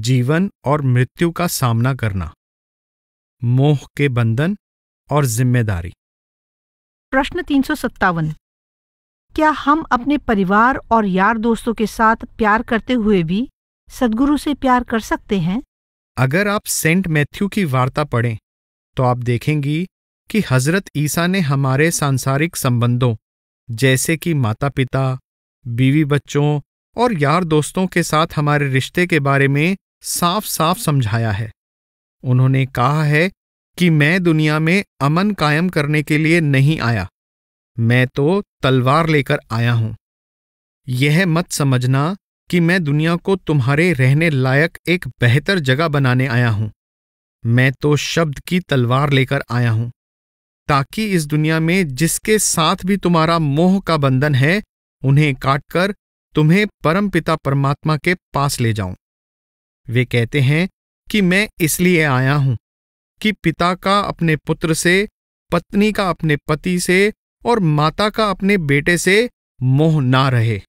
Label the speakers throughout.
Speaker 1: जीवन और मृत्यु का सामना करना मोह के बंधन और जिम्मेदारी
Speaker 2: प्रश्न तीन सौ सत्तावन क्या हम अपने परिवार और यार दोस्तों के साथ प्यार करते हुए भी सदगुरु से प्यार कर सकते हैं
Speaker 1: अगर आप सेंट मैथ्यू की वार्ता पढ़ें तो आप देखेंगी कि हजरत ईसा ने हमारे सांसारिक संबंधों जैसे कि माता पिता बीवी बच्चों और यार दोस्तों के साथ हमारे रिश्ते के बारे में साफ साफ समझाया है उन्होंने कहा है कि मैं दुनिया में अमन कायम करने के लिए नहीं आया मैं तो तलवार लेकर आया हूं यह मत समझना कि मैं दुनिया को तुम्हारे रहने लायक एक बेहतर जगह बनाने आया हूं मैं तो शब्द की तलवार लेकर आया हूं ताकि इस दुनिया में जिसके साथ भी तुम्हारा मोह का बंधन है उन्हें काटकर तुम्हें परमपिता परमात्मा के पास ले जाऊं वे कहते हैं कि मैं इसलिए आया हूं कि पिता का अपने पुत्र से पत्नी का अपने पति से और माता का अपने बेटे से मोह ना रहे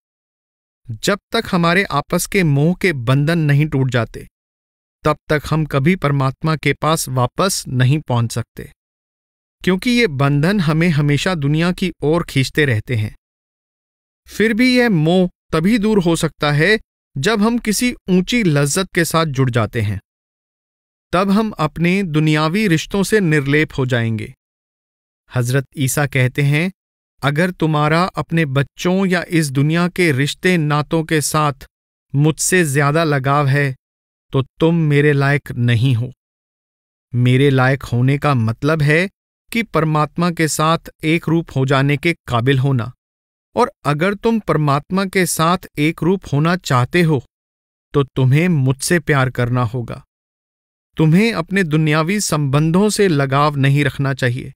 Speaker 1: जब तक हमारे आपस के मोह के बंधन नहीं टूट जाते तब तक हम कभी परमात्मा के पास वापस नहीं पहुंच सकते क्योंकि ये बंधन हमें हमेशा दुनिया की ओर खींचते रहते हैं फिर भी यह मोह तभी दूर हो सकता है जब हम किसी ऊंची लज्जत के साथ जुड़ जाते हैं तब हम अपने दुनियावी रिश्तों से निर्लेप हो जाएंगे हजरत ईसा कहते हैं अगर तुम्हारा अपने बच्चों या इस दुनिया के रिश्ते नातों के साथ मुझसे ज्यादा लगाव है तो तुम मेरे लायक नहीं हो मेरे लायक होने का मतलब है कि परमात्मा के साथ एक रूप हो जाने के काबिल होना और अगर तुम परमात्मा के साथ एक रूप होना चाहते हो तो तुम्हें मुझसे प्यार करना होगा तुम्हें अपने दुनियावी संबंधों से लगाव नहीं रखना चाहिए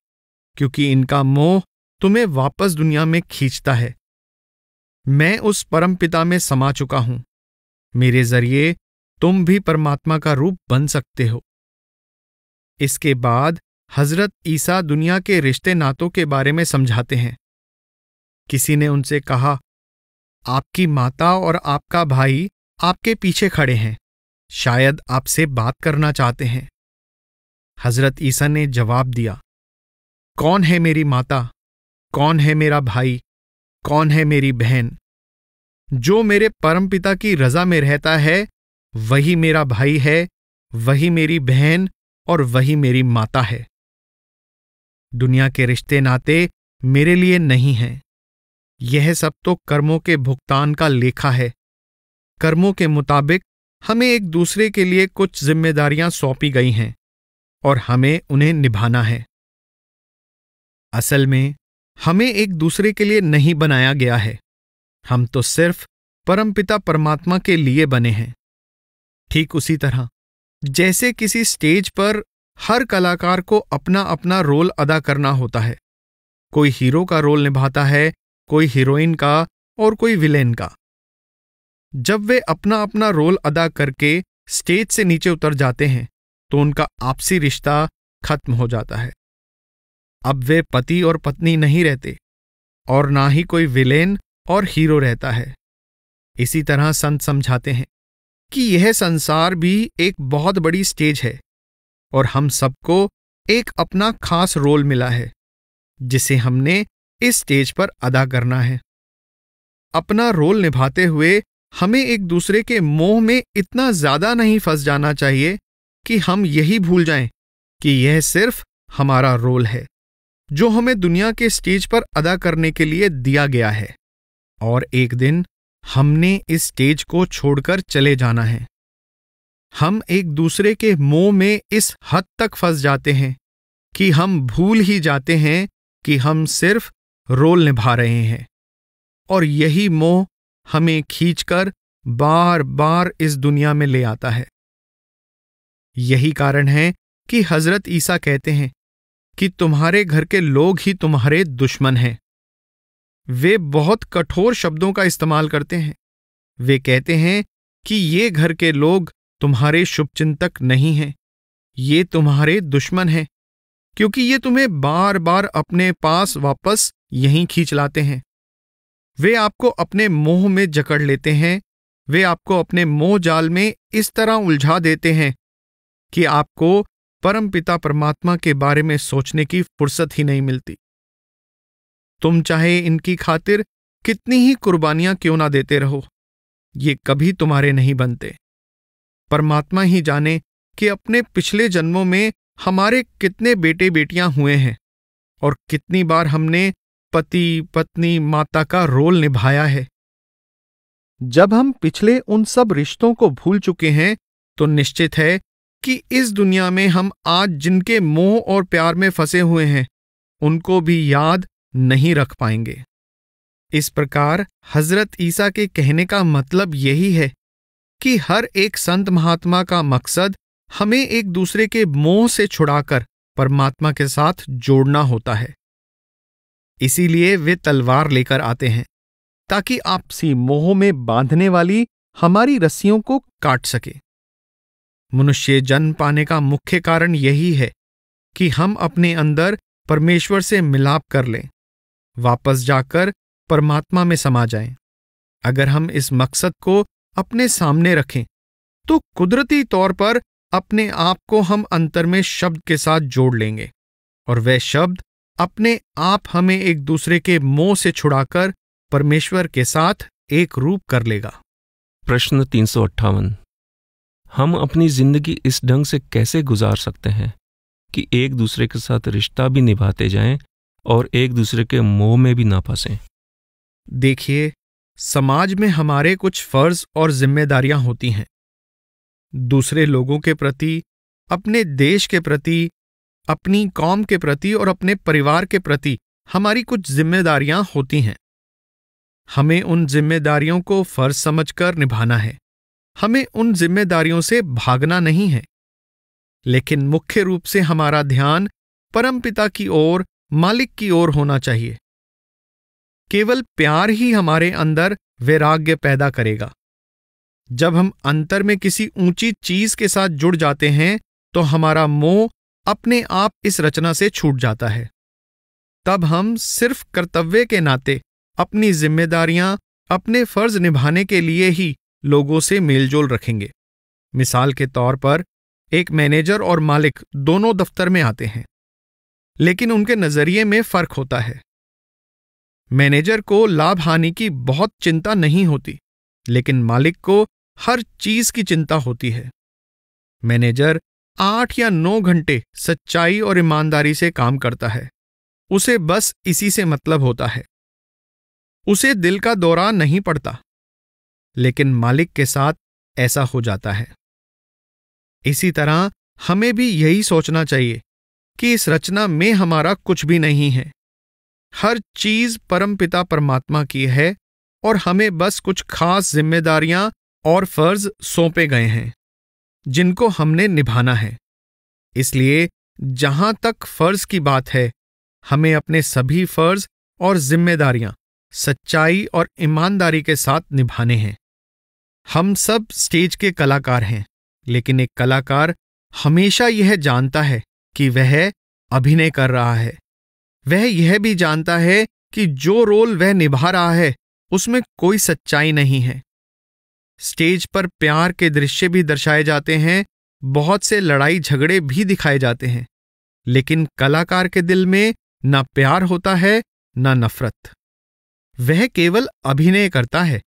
Speaker 1: क्योंकि इनका मोह तुम्हें वापस दुनिया में खींचता है मैं उस परम पिता में समा चुका हूं मेरे जरिए तुम भी परमात्मा का रूप बन सकते हो इसके बाद हजरत ईसा दुनिया के रिश्ते नातों के बारे में समझाते हैं किसी ने उनसे कहा आपकी माता और आपका भाई आपके पीछे खड़े हैं शायद आपसे बात करना चाहते हैं हजरत ईसा ने जवाब दिया कौन है मेरी माता कौन है मेरा भाई कौन है मेरी बहन जो मेरे परमपिता की रजा में रहता है वही मेरा भाई है वही मेरी बहन और वही मेरी माता है दुनिया के रिश्ते नाते मेरे लिए नहीं हैं यह सब तो कर्मों के भुगतान का लेखा है कर्मों के मुताबिक हमें एक दूसरे के लिए कुछ जिम्मेदारियां सौंपी गई हैं और हमें उन्हें निभाना है असल में हमें एक दूसरे के लिए नहीं बनाया गया है हम तो सिर्फ परमपिता परमात्मा के लिए बने हैं ठीक उसी तरह जैसे किसी स्टेज पर हर कलाकार को अपना अपना रोल अदा करना होता है कोई हीरो का रोल निभाता है कोई हीरोइन का और कोई विलेन का जब वे अपना अपना रोल अदा करके स्टेज से नीचे उतर जाते हैं तो उनका आपसी रिश्ता खत्म हो जाता है अब वे पति और पत्नी नहीं रहते और ना ही कोई विलेन और हीरो रहता है इसी तरह संत समझाते हैं कि यह संसार भी एक बहुत बड़ी स्टेज है और हम सबको एक अपना खास रोल मिला है जिसे हमने इस स्टेज पर अदा करना है अपना रोल निभाते हुए हमें एक दूसरे के मोह में इतना ज्यादा नहीं फंस जाना चाहिए कि हम यही भूल जाएं कि यह सिर्फ हमारा रोल है जो हमें दुनिया के स्टेज पर अदा करने के लिए दिया गया है और एक दिन हमने इस स्टेज को छोड़कर चले जाना है हम एक दूसरे के मोह में इस हद तक फंस जाते हैं कि हम भूल ही जाते हैं कि हम सिर्फ रोल निभा रहे हैं और यही मोह हमें खींचकर बार बार इस दुनिया में ले आता है यही कारण है कि हजरत ईसा कहते हैं कि तुम्हारे घर के लोग ही तुम्हारे दुश्मन हैं वे बहुत कठोर शब्दों का इस्तेमाल करते हैं वे कहते हैं कि ये घर के लोग तुम्हारे शुभचिंतक नहीं हैं ये तुम्हारे दुश्मन हैं क्योंकि ये तुम्हें बार बार अपने पास वापस यहीं खींच लाते हैं वे आपको अपने मोह में जकड़ लेते हैं वे आपको अपने मोह जाल में इस तरह उलझा देते हैं कि आपको परमपिता परमात्मा के बारे में सोचने की फुर्सत ही नहीं मिलती तुम चाहे इनकी खातिर कितनी ही कुर्बानियां क्यों ना देते रहो ये कभी तुम्हारे नहीं बनते परमात्मा ही जाने कि अपने पिछले जन्मों में हमारे कितने बेटे बेटियां हुए हैं और कितनी बार हमने पति पत्नी माता का रोल निभाया है जब हम पिछले उन सब रिश्तों को भूल चुके हैं तो निश्चित है कि इस दुनिया में हम आज जिनके मोह और प्यार में फंसे हुए हैं उनको भी याद नहीं रख पाएंगे इस प्रकार हजरत ईसा के कहने का मतलब यही है कि हर एक संत महात्मा का मकसद हमें एक दूसरे के मोह से छुड़ाकर परमात्मा के साथ जोड़ना होता है इसीलिए वे तलवार लेकर आते हैं ताकि आपसी मोह में बांधने वाली हमारी रस्सियों को काट सके मनुष्य जन्म पाने का मुख्य कारण यही है कि हम अपने अंदर परमेश्वर से मिलाप कर लें वापस जाकर परमात्मा में समा जाएं। अगर हम इस मकसद को अपने सामने रखें तो कुदरती तौर पर अपने आप को हम अंतर में शब्द के साथ जोड़ लेंगे और वह शब्द अपने आप हमें एक दूसरे के मोह से छुड़ाकर
Speaker 3: परमेश्वर के साथ एक रूप कर लेगा प्रश्न तीन हम अपनी जिंदगी इस ढंग से कैसे गुजार सकते हैं कि एक दूसरे के साथ रिश्ता भी निभाते जाएं और एक दूसरे के मोह में भी ना फंसे देखिए समाज में हमारे कुछ फर्ज और जिम्मेदारियां होती हैं
Speaker 1: दूसरे लोगों के प्रति अपने देश के प्रति अपनी कौम के प्रति और अपने परिवार के प्रति हमारी कुछ जिम्मेदारियां होती हैं हमें उन जिम्मेदारियों को फर्ज समझकर निभाना है हमें उन जिम्मेदारियों से भागना नहीं है लेकिन मुख्य रूप से हमारा ध्यान परमपिता की ओर मालिक की ओर होना चाहिए केवल प्यार ही हमारे अंदर वैराग्य पैदा करेगा जब हम अंतर में किसी ऊंची चीज के साथ जुड़ जाते हैं तो हमारा मोह अपने आप इस रचना से छूट जाता है तब हम सिर्फ कर्तव्य के नाते अपनी जिम्मेदारियां अपने फर्ज निभाने के लिए ही लोगों से मेलजोल रखेंगे मिसाल के तौर पर एक मैनेजर और मालिक दोनों दफ्तर में आते हैं लेकिन उनके नजरिए में फर्क होता है मैनेजर को लाभ हानि की बहुत चिंता नहीं होती लेकिन मालिक को हर चीज की चिंता होती है मैनेजर आठ या नौ घंटे सच्चाई और ईमानदारी से काम करता है उसे बस इसी से मतलब होता है उसे दिल का दौरा नहीं पड़ता लेकिन मालिक के साथ ऐसा हो जाता है इसी तरह हमें भी यही सोचना चाहिए कि इस रचना में हमारा कुछ भी नहीं है हर चीज परमपिता परमात्मा की है और हमें बस कुछ खास जिम्मेदारियां और फर्ज सौंपे गए हैं जिनको हमने निभाना है इसलिए जहां तक फर्ज की बात है हमें अपने सभी फर्ज और जिम्मेदारियां सच्चाई और ईमानदारी के साथ निभाने हैं हम सब स्टेज के कलाकार हैं लेकिन एक कलाकार हमेशा यह जानता है कि वह अभिनय कर रहा है वह यह भी जानता है कि जो रोल वह निभा रहा है उसमें कोई सच्चाई नहीं है स्टेज पर प्यार के दृश्य भी दर्शाए जाते हैं बहुत से लड़ाई झगड़े भी दिखाए जाते हैं लेकिन कलाकार के दिल में ना प्यार होता है ना नफरत वह केवल अभिनय करता है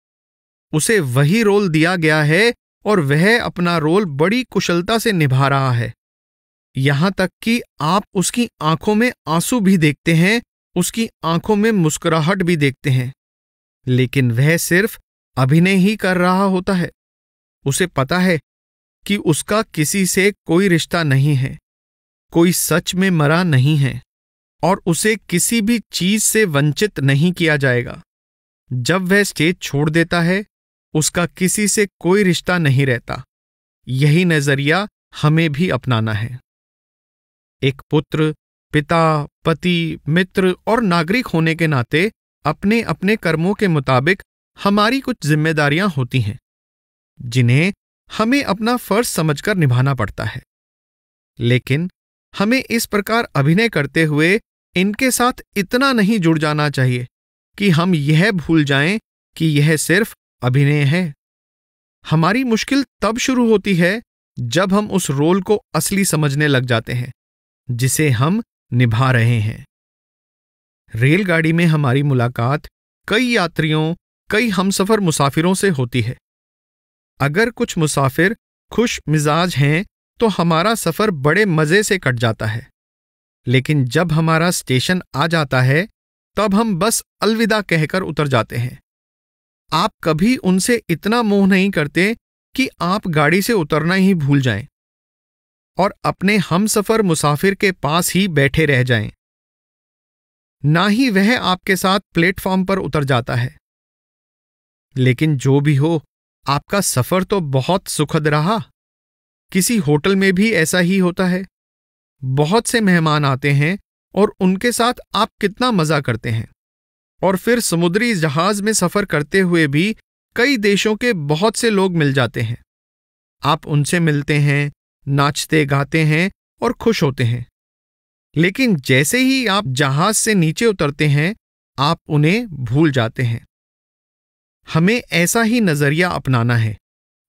Speaker 1: उसे वही रोल दिया गया है और वह अपना रोल बड़ी कुशलता से निभा रहा है यहां तक कि आप उसकी आंखों में आंसू भी देखते हैं उसकी आंखों में मुस्कुराहट भी देखते हैं लेकिन वह सिर्फ अभिनय ही कर रहा होता है उसे पता है कि उसका किसी से कोई रिश्ता नहीं है कोई सच में मरा नहीं है और उसे किसी भी चीज से वंचित नहीं किया जाएगा जब वह स्टेज छोड़ देता है उसका किसी से कोई रिश्ता नहीं रहता यही नजरिया हमें भी अपनाना है एक पुत्र पिता पति मित्र और नागरिक होने के नाते अपने अपने कर्मों के मुताबिक हमारी कुछ जिम्मेदारियां होती हैं जिन्हें हमें अपना फर्ज समझकर निभाना पड़ता है लेकिन हमें इस प्रकार अभिनय करते हुए इनके साथ इतना नहीं जुड़ जाना चाहिए कि हम यह भूल जाएं कि यह सिर्फ अभिनय है हमारी मुश्किल तब शुरू होती है जब हम उस रोल को असली समझने लग जाते हैं जिसे हम निभा रहे हैं रेलगाड़ी में हमारी मुलाकात कई यात्रियों कई हमसफर मुसाफिरों से होती है अगर कुछ मुसाफिर खुश मिजाज हैं तो हमारा सफ़र बड़े मज़े से कट जाता है लेकिन जब हमारा स्टेशन आ जाता है तब हम बस अलविदा कहकर उतर जाते हैं आप कभी उनसे इतना मोह नहीं करते कि आप गाड़ी से उतरना ही भूल जाएं और अपने हम सफ़र मुसाफिर के पास ही बैठे रह जाएं। ना ही वह आपके साथ प्लेटफॉर्म पर उतर जाता है लेकिन जो भी हो आपका सफर तो बहुत सुखद रहा किसी होटल में भी ऐसा ही होता है बहुत से मेहमान आते हैं और उनके साथ आप कितना मजा करते हैं और फिर समुद्री जहाज में सफर करते हुए भी कई देशों के बहुत से लोग मिल जाते हैं आप उनसे मिलते हैं नाचते गाते हैं और खुश होते हैं लेकिन जैसे ही आप जहाज से नीचे उतरते हैं आप उन्हें भूल जाते हैं हमें ऐसा ही नज़रिया अपनाना है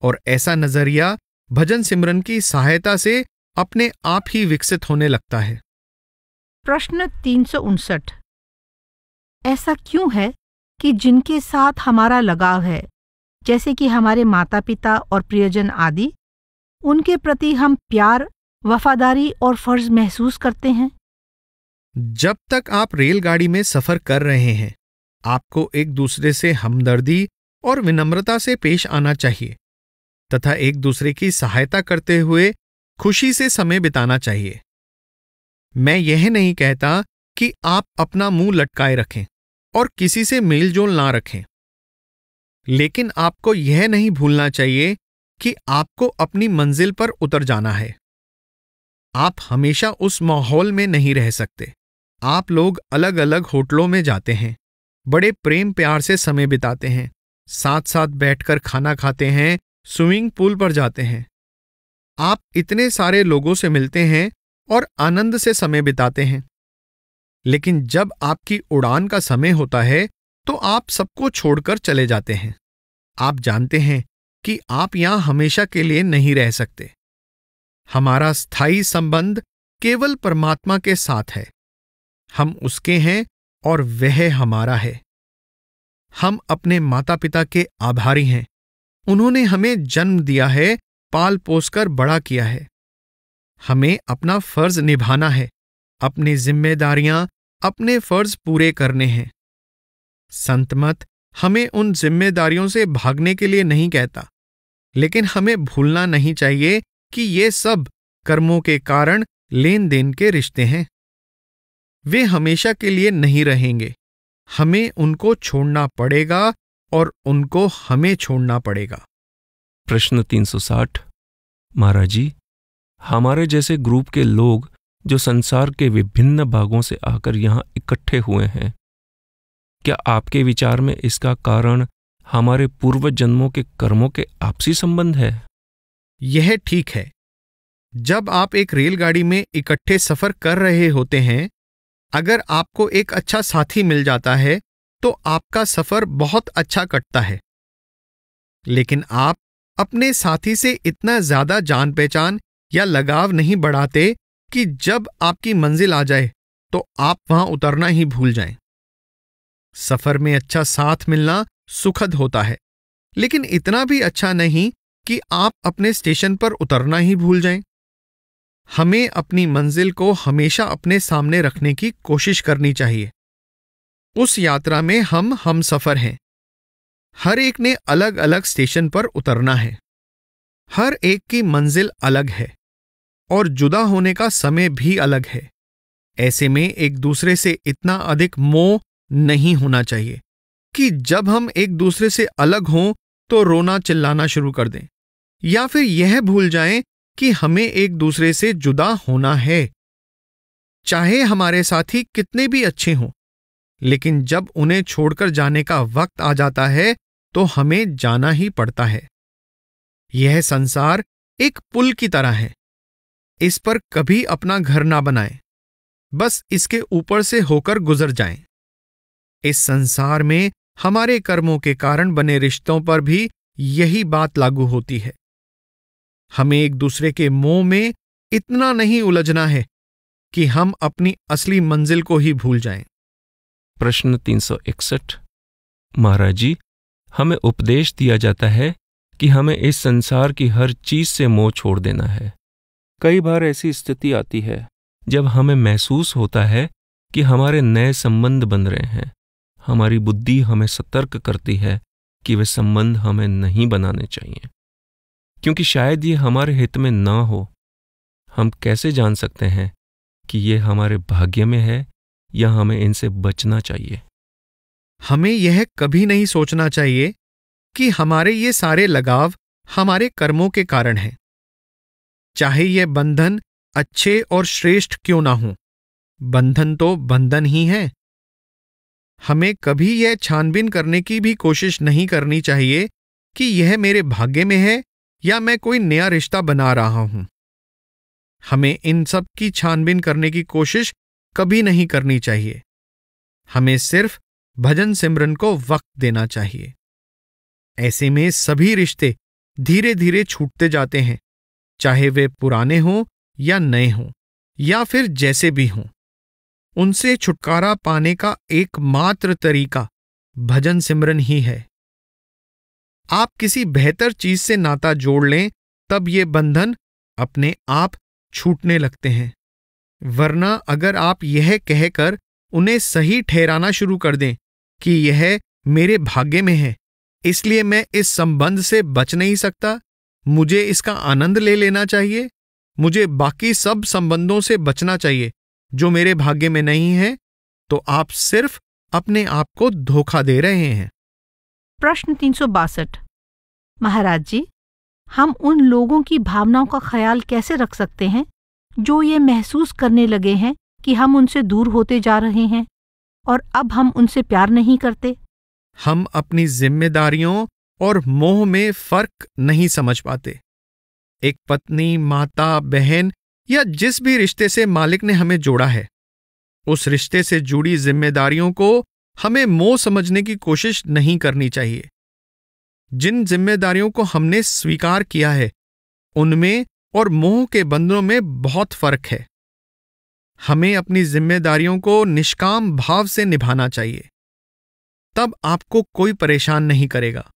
Speaker 1: और ऐसा नज़रिया भजन सिमरन की सहायता से अपने आप ही विकसित होने लगता है
Speaker 2: प्रश्न तीन ऐसा क्यों है कि जिनके साथ हमारा लगाव है जैसे कि हमारे माता पिता और प्रियजन आदि उनके प्रति हम प्यार वफादारी और फर्ज महसूस करते हैं
Speaker 1: जब तक आप रेलगाड़ी में सफर कर रहे हैं आपको एक दूसरे से हमदर्दी और विनम्रता से पेश आना चाहिए तथा एक दूसरे की सहायता करते हुए खुशी से समय बिताना चाहिए मैं यह नहीं कहता कि आप अपना मुंह लटकाए रखें और किसी से मेलजोल ना रखें लेकिन आपको यह नहीं भूलना चाहिए कि आपको अपनी मंजिल पर उतर जाना है आप हमेशा उस माहौल में नहीं रह सकते आप लोग अलग अलग होटलों में जाते हैं बड़े प्रेम प्यार से समय बिताते हैं साथ साथ बैठकर खाना खाते हैं स्विमिंग पूल पर जाते हैं आप इतने सारे लोगों से मिलते हैं और आनंद से समय बिताते हैं लेकिन जब आपकी उड़ान का समय होता है तो आप सबको छोड़कर चले जाते हैं आप जानते हैं कि आप यहां हमेशा के लिए नहीं रह सकते हमारा स्थायी संबंध केवल परमात्मा के साथ है हम उसके हैं और वह हमारा है हम अपने माता पिता के आभारी हैं उन्होंने हमें जन्म दिया है पाल पोसकर बड़ा किया है हमें अपना फर्ज निभाना है अपनी जिम्मेदारियां अपने फर्ज पूरे करने हैं संतमत हमें उन जिम्मेदारियों से भागने के लिए नहीं कहता लेकिन हमें भूलना नहीं चाहिए कि ये सब कर्मों के कारण लेन देन के रिश्ते हैं वे हमेशा के लिए नहीं रहेंगे हमें उनको छोड़ना
Speaker 3: पड़ेगा और उनको हमें छोड़ना पड़ेगा प्रश्न 360 महाराज जी हमारे जैसे ग्रुप के लोग जो संसार के विभिन्न भागों से आकर यहाँ इकट्ठे हुए हैं क्या आपके विचार में इसका कारण हमारे पूर्व जन्मों के कर्मों के आपसी संबंध है यह ठीक है जब आप एक रेलगाड़ी में इकट्ठे सफर कर रहे
Speaker 1: होते हैं अगर आपको एक अच्छा साथी मिल जाता है तो आपका सफर बहुत अच्छा कटता है लेकिन आप अपने साथी से इतना ज्यादा जान पहचान या लगाव नहीं बढ़ाते कि जब आपकी मंजिल आ जाए तो आप वहां उतरना ही भूल जाएं। सफर में अच्छा साथ मिलना सुखद होता है लेकिन इतना भी अच्छा नहीं कि आप अपने स्टेशन पर उतरना ही भूल जाएं। हमें अपनी मंजिल को हमेशा अपने सामने रखने की कोशिश करनी चाहिए उस यात्रा में हम हम सफर हैं हर एक ने अलग अलग स्टेशन पर उतरना है हर एक की मंजिल अलग है और जुदा होने का समय भी अलग है ऐसे में एक दूसरे से इतना अधिक मोह नहीं होना चाहिए कि जब हम एक दूसरे से अलग हों तो रोना चिल्लाना शुरू कर दें या फिर यह भूल जाएं कि हमें एक दूसरे से जुदा होना है चाहे हमारे साथी कितने भी अच्छे हों लेकिन जब उन्हें छोड़कर जाने का वक्त आ जाता है तो हमें जाना ही पड़ता है यह संसार एक पुल की तरह है इस पर कभी अपना घर ना बनाएं बस इसके ऊपर से होकर गुजर जाएं इस संसार में हमारे कर्मों के कारण बने रिश्तों पर भी यही बात लागू होती है हमें एक दूसरे के मोह में इतना नहीं उलझना है कि हम अपनी
Speaker 3: असली मंजिल को ही भूल जाएं। प्रश्न 361 महाराज जी हमें उपदेश दिया जाता है कि हमें इस संसार की हर चीज से मोह छोड़ देना है कई बार ऐसी स्थिति आती है जब हमें महसूस होता है कि हमारे नए संबंध बन रहे हैं हमारी बुद्धि हमें सतर्क करती है कि वे संबंध हमें नहीं बनाने चाहिए क्योंकि शायद ये हमारे हित में ना हो हम कैसे जान सकते हैं कि ये हमारे भाग्य में है या हमें इनसे बचना चाहिए हमें यह कभी
Speaker 1: नहीं सोचना चाहिए कि हमारे ये सारे लगाव हमारे कर्मों के कारण हैं चाहे ये बंधन अच्छे और श्रेष्ठ क्यों ना हो बंधन तो बंधन ही है हमें कभी यह छानबीन करने की भी कोशिश नहीं करनी चाहिए कि यह मेरे भाग्य में है या मैं कोई नया रिश्ता बना रहा हूं हमें इन सब की छानबीन करने की कोशिश कभी नहीं करनी चाहिए हमें सिर्फ भजन सिमरन को वक्त देना चाहिए ऐसे में सभी रिश्ते धीरे धीरे छूटते जाते हैं चाहे वे पुराने हों या नए हों या फिर जैसे भी हों उनसे छुटकारा पाने का एकमात्र तरीका भजन सिमरन ही है आप किसी बेहतर चीज से नाता जोड़ लें तब ये बंधन अपने आप छूटने लगते हैं वरना अगर आप यह कहकर उन्हें सही ठहराना शुरू कर दें कि यह मेरे भाग्य में है इसलिए मैं इस संबंध से बच नहीं सकता मुझे इसका आनंद ले लेना चाहिए मुझे बाकी सब संबंधों से बचना चाहिए जो मेरे भाग्य में नहीं है तो आप सिर्फ अपने आप को धोखा दे रहे हैं
Speaker 2: प्रश्न तीन महाराज जी हम उन लोगों की भावनाओं का ख्याल कैसे रख सकते हैं जो ये महसूस करने लगे हैं कि हम उनसे दूर होते जा रहे हैं और अब हम उनसे प्यार नहीं करते
Speaker 1: हम अपनी जिम्मेदारियों और मोह में फर्क नहीं समझ पाते एक पत्नी माता बहन या जिस भी रिश्ते से मालिक ने हमें जोड़ा है उस रिश्ते से जुड़ी जिम्मेदारियों को हमें मोह समझने की कोशिश नहीं करनी चाहिए जिन जिम्मेदारियों को हमने स्वीकार किया है उनमें और मोह के बंधनों में बहुत फर्क है हमें अपनी जिम्मेदारियों को निष्काम भाव से निभाना चाहिए तब आपको कोई परेशान नहीं करेगा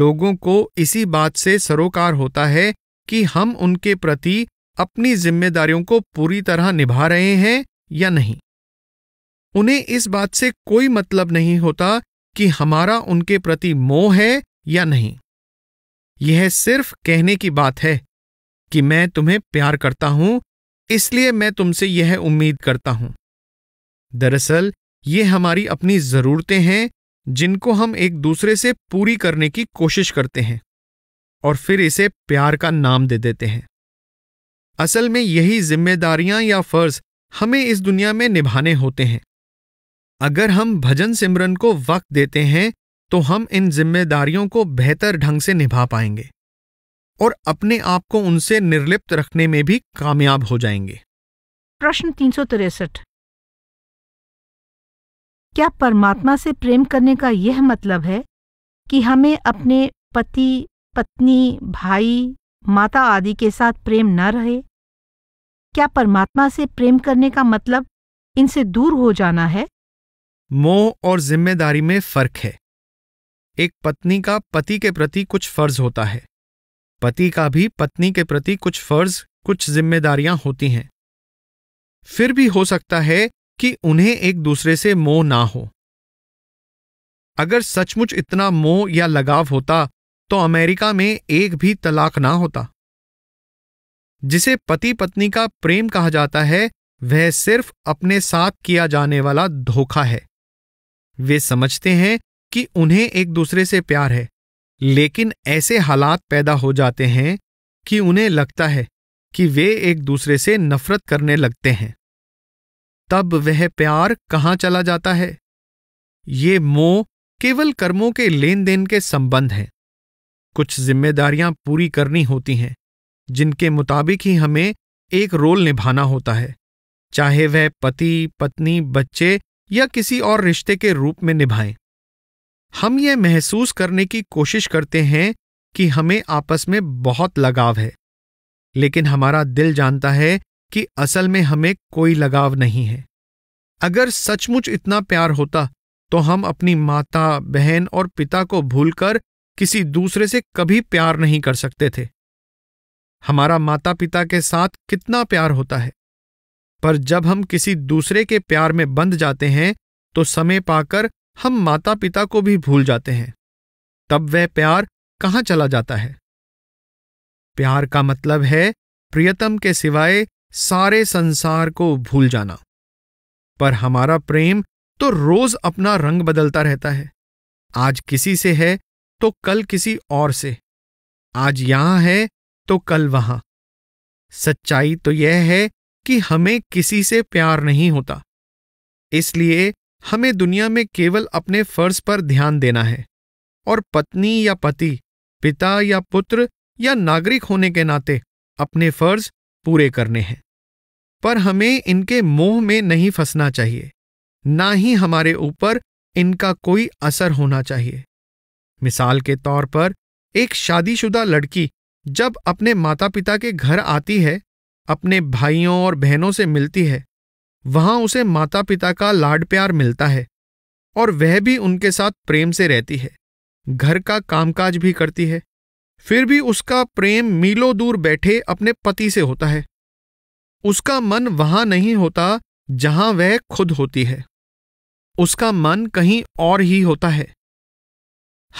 Speaker 1: लोगों को इसी बात से सरोकार होता है कि हम उनके प्रति अपनी जिम्मेदारियों को पूरी तरह निभा रहे हैं या नहीं उन्हें इस बात से कोई मतलब नहीं होता कि हमारा उनके प्रति मोह है या नहीं यह सिर्फ कहने की बात है कि मैं तुम्हें प्यार करता हूं इसलिए मैं तुमसे यह उम्मीद करता हूं दरअसल ये हमारी अपनी जरूरतें हैं जिनको हम एक दूसरे से पूरी करने की कोशिश करते हैं और फिर इसे प्यार का नाम दे देते हैं असल में यही जिम्मेदारियां या फर्ज हमें इस दुनिया में निभाने होते हैं अगर हम भजन सिमरन को वक्त देते हैं तो हम इन जिम्मेदारियों को बेहतर ढंग से निभा पाएंगे और अपने आप को उनसे निर्लिप्त रखने में भी कामयाब हो जाएंगे
Speaker 2: प्रश्न तीन सौ तिरसठ क्या परमात्मा से प्रेम करने का यह मतलब है कि हमें अपने पति पत्नी भाई माता आदि के साथ प्रेम न रहे क्या परमात्मा से प्रेम करने का मतलब इनसे दूर हो जाना है
Speaker 1: मोह और जिम्मेदारी में फर्क है एक पत्नी का पति के प्रति कुछ फर्ज होता है पति का भी पत्नी के प्रति कुछ फर्ज कुछ जिम्मेदारियां होती हैं फिर भी हो सकता है कि उन्हें एक दूसरे से मोह ना हो अगर सचमुच इतना मोह या लगाव होता तो अमेरिका में एक भी तलाक ना होता जिसे पति पत्नी का प्रेम कहा जाता है वह सिर्फ अपने साथ किया जाने वाला धोखा है वे समझते हैं कि उन्हें एक दूसरे से प्यार है लेकिन ऐसे हालात पैदा हो जाते हैं कि उन्हें लगता है कि वे एक दूसरे से नफरत करने लगते हैं तब वह प्यार कहाँ चला जाता है ये मोह केवल कर्मों के लेन देन के संबंध हैं कुछ जिम्मेदारियां पूरी करनी होती हैं जिनके मुताबिक ही हमें एक रोल निभाना होता है चाहे वह पति पत्नी बच्चे या किसी और रिश्ते के रूप में निभाएं हम यह महसूस करने की कोशिश करते हैं कि हमें आपस में बहुत लगाव है लेकिन हमारा दिल जानता है कि असल में हमें कोई लगाव नहीं है अगर सचमुच इतना प्यार होता तो हम अपनी माता बहन और पिता को भूलकर किसी दूसरे से कभी प्यार नहीं कर सकते थे हमारा माता पिता के साथ कितना प्यार होता है पर जब हम किसी दूसरे के प्यार में बंध जाते हैं तो समय पाकर हम माता पिता को भी भूल जाते हैं तब वह प्यार कहाँ चला जाता है प्यार का मतलब है प्रियतम के सिवाय सारे संसार को भूल जाना पर हमारा प्रेम तो रोज अपना रंग बदलता रहता है आज किसी से है तो कल किसी और से आज यहां है तो कल वहां सच्चाई तो यह है कि हमें किसी से प्यार नहीं होता इसलिए हमें दुनिया में केवल अपने फर्ज पर ध्यान देना है और पत्नी या पति पिता या पुत्र या नागरिक होने के नाते अपने फर्ज पूरे करने हैं पर हमें इनके मोह में नहीं फंसना चाहिए ना ही हमारे ऊपर इनका कोई असर होना चाहिए मिसाल के तौर पर एक शादीशुदा लड़की जब अपने माता पिता के घर आती है अपने भाइयों और बहनों से मिलती है वहां उसे माता पिता का लाड प्यार मिलता है और वह भी उनके साथ प्रेम से रहती है घर का कामकाज भी करती है फिर भी उसका प्रेम मीलों दूर बैठे अपने पति से होता है उसका मन वहां नहीं होता जहां वह खुद होती है उसका मन कहीं और ही होता है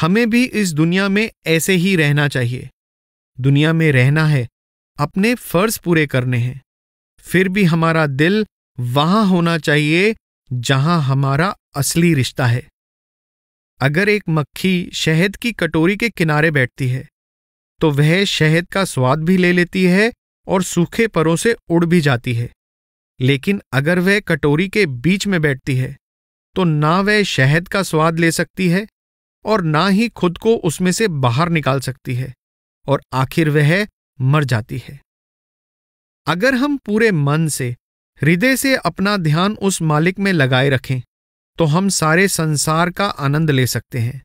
Speaker 1: हमें भी इस दुनिया में ऐसे ही रहना चाहिए दुनिया में रहना है अपने फर्ज पूरे करने हैं फिर भी हमारा दिल वहां होना चाहिए जहां हमारा असली रिश्ता है अगर एक मक्खी शहद की कटोरी के किनारे बैठती है तो वह शहद का स्वाद भी ले लेती है और सूखे परों से उड़ भी जाती है लेकिन अगर वह कटोरी के बीच में बैठती है तो ना वह शहद का स्वाद ले सकती है और ना ही खुद को उसमें से बाहर निकाल सकती है और आखिर वह मर जाती है अगर हम पूरे मन से हृदय से अपना ध्यान उस मालिक में लगाए रखें तो हम सारे संसार का आनंद ले सकते हैं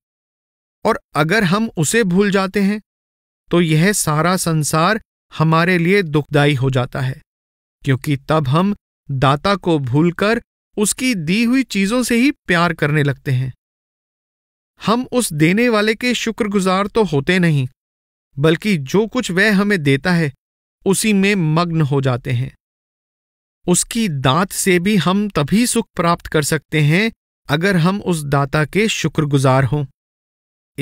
Speaker 1: और अगर हम उसे भूल जाते हैं तो यह सारा संसार हमारे लिए दुखदायी हो जाता है क्योंकि तब हम दाता को भूलकर उसकी दी हुई चीजों से ही प्यार करने लगते हैं हम उस देने वाले के शुक्रगुजार तो होते नहीं बल्कि जो कुछ वह हमें देता है उसी में मग्न हो जाते हैं उसकी दांत से भी हम तभी सुख प्राप्त कर सकते हैं अगर हम उस दाता के शुक्रगुजार हों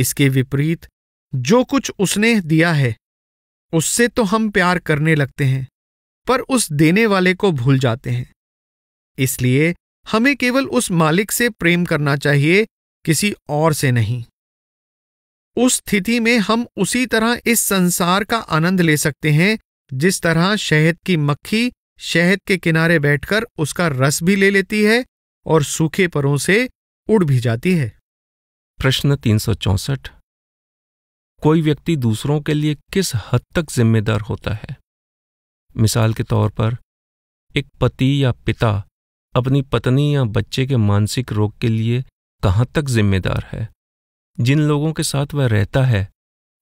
Speaker 1: इसके विपरीत जो कुछ उसने दिया है उससे तो हम प्यार करने लगते हैं पर उस देने वाले को भूल जाते हैं इसलिए हमें केवल उस मालिक से प्रेम करना चाहिए किसी और से नहीं उस स्थिति में हम उसी तरह इस संसार का आनंद ले सकते हैं जिस तरह शहद की मक्खी शहद के किनारे बैठकर उसका रस
Speaker 3: भी ले लेती है और सूखे परों से उड़ भी जाती है प्रश्न तीन कोई व्यक्ति दूसरों के लिए किस हद तक जिम्मेदार होता है मिसाल के तौर पर एक पति या पिता अपनी पत्नी या बच्चे के मानसिक रोग के लिए कहाँ तक जिम्मेदार है जिन लोगों के साथ वह रहता है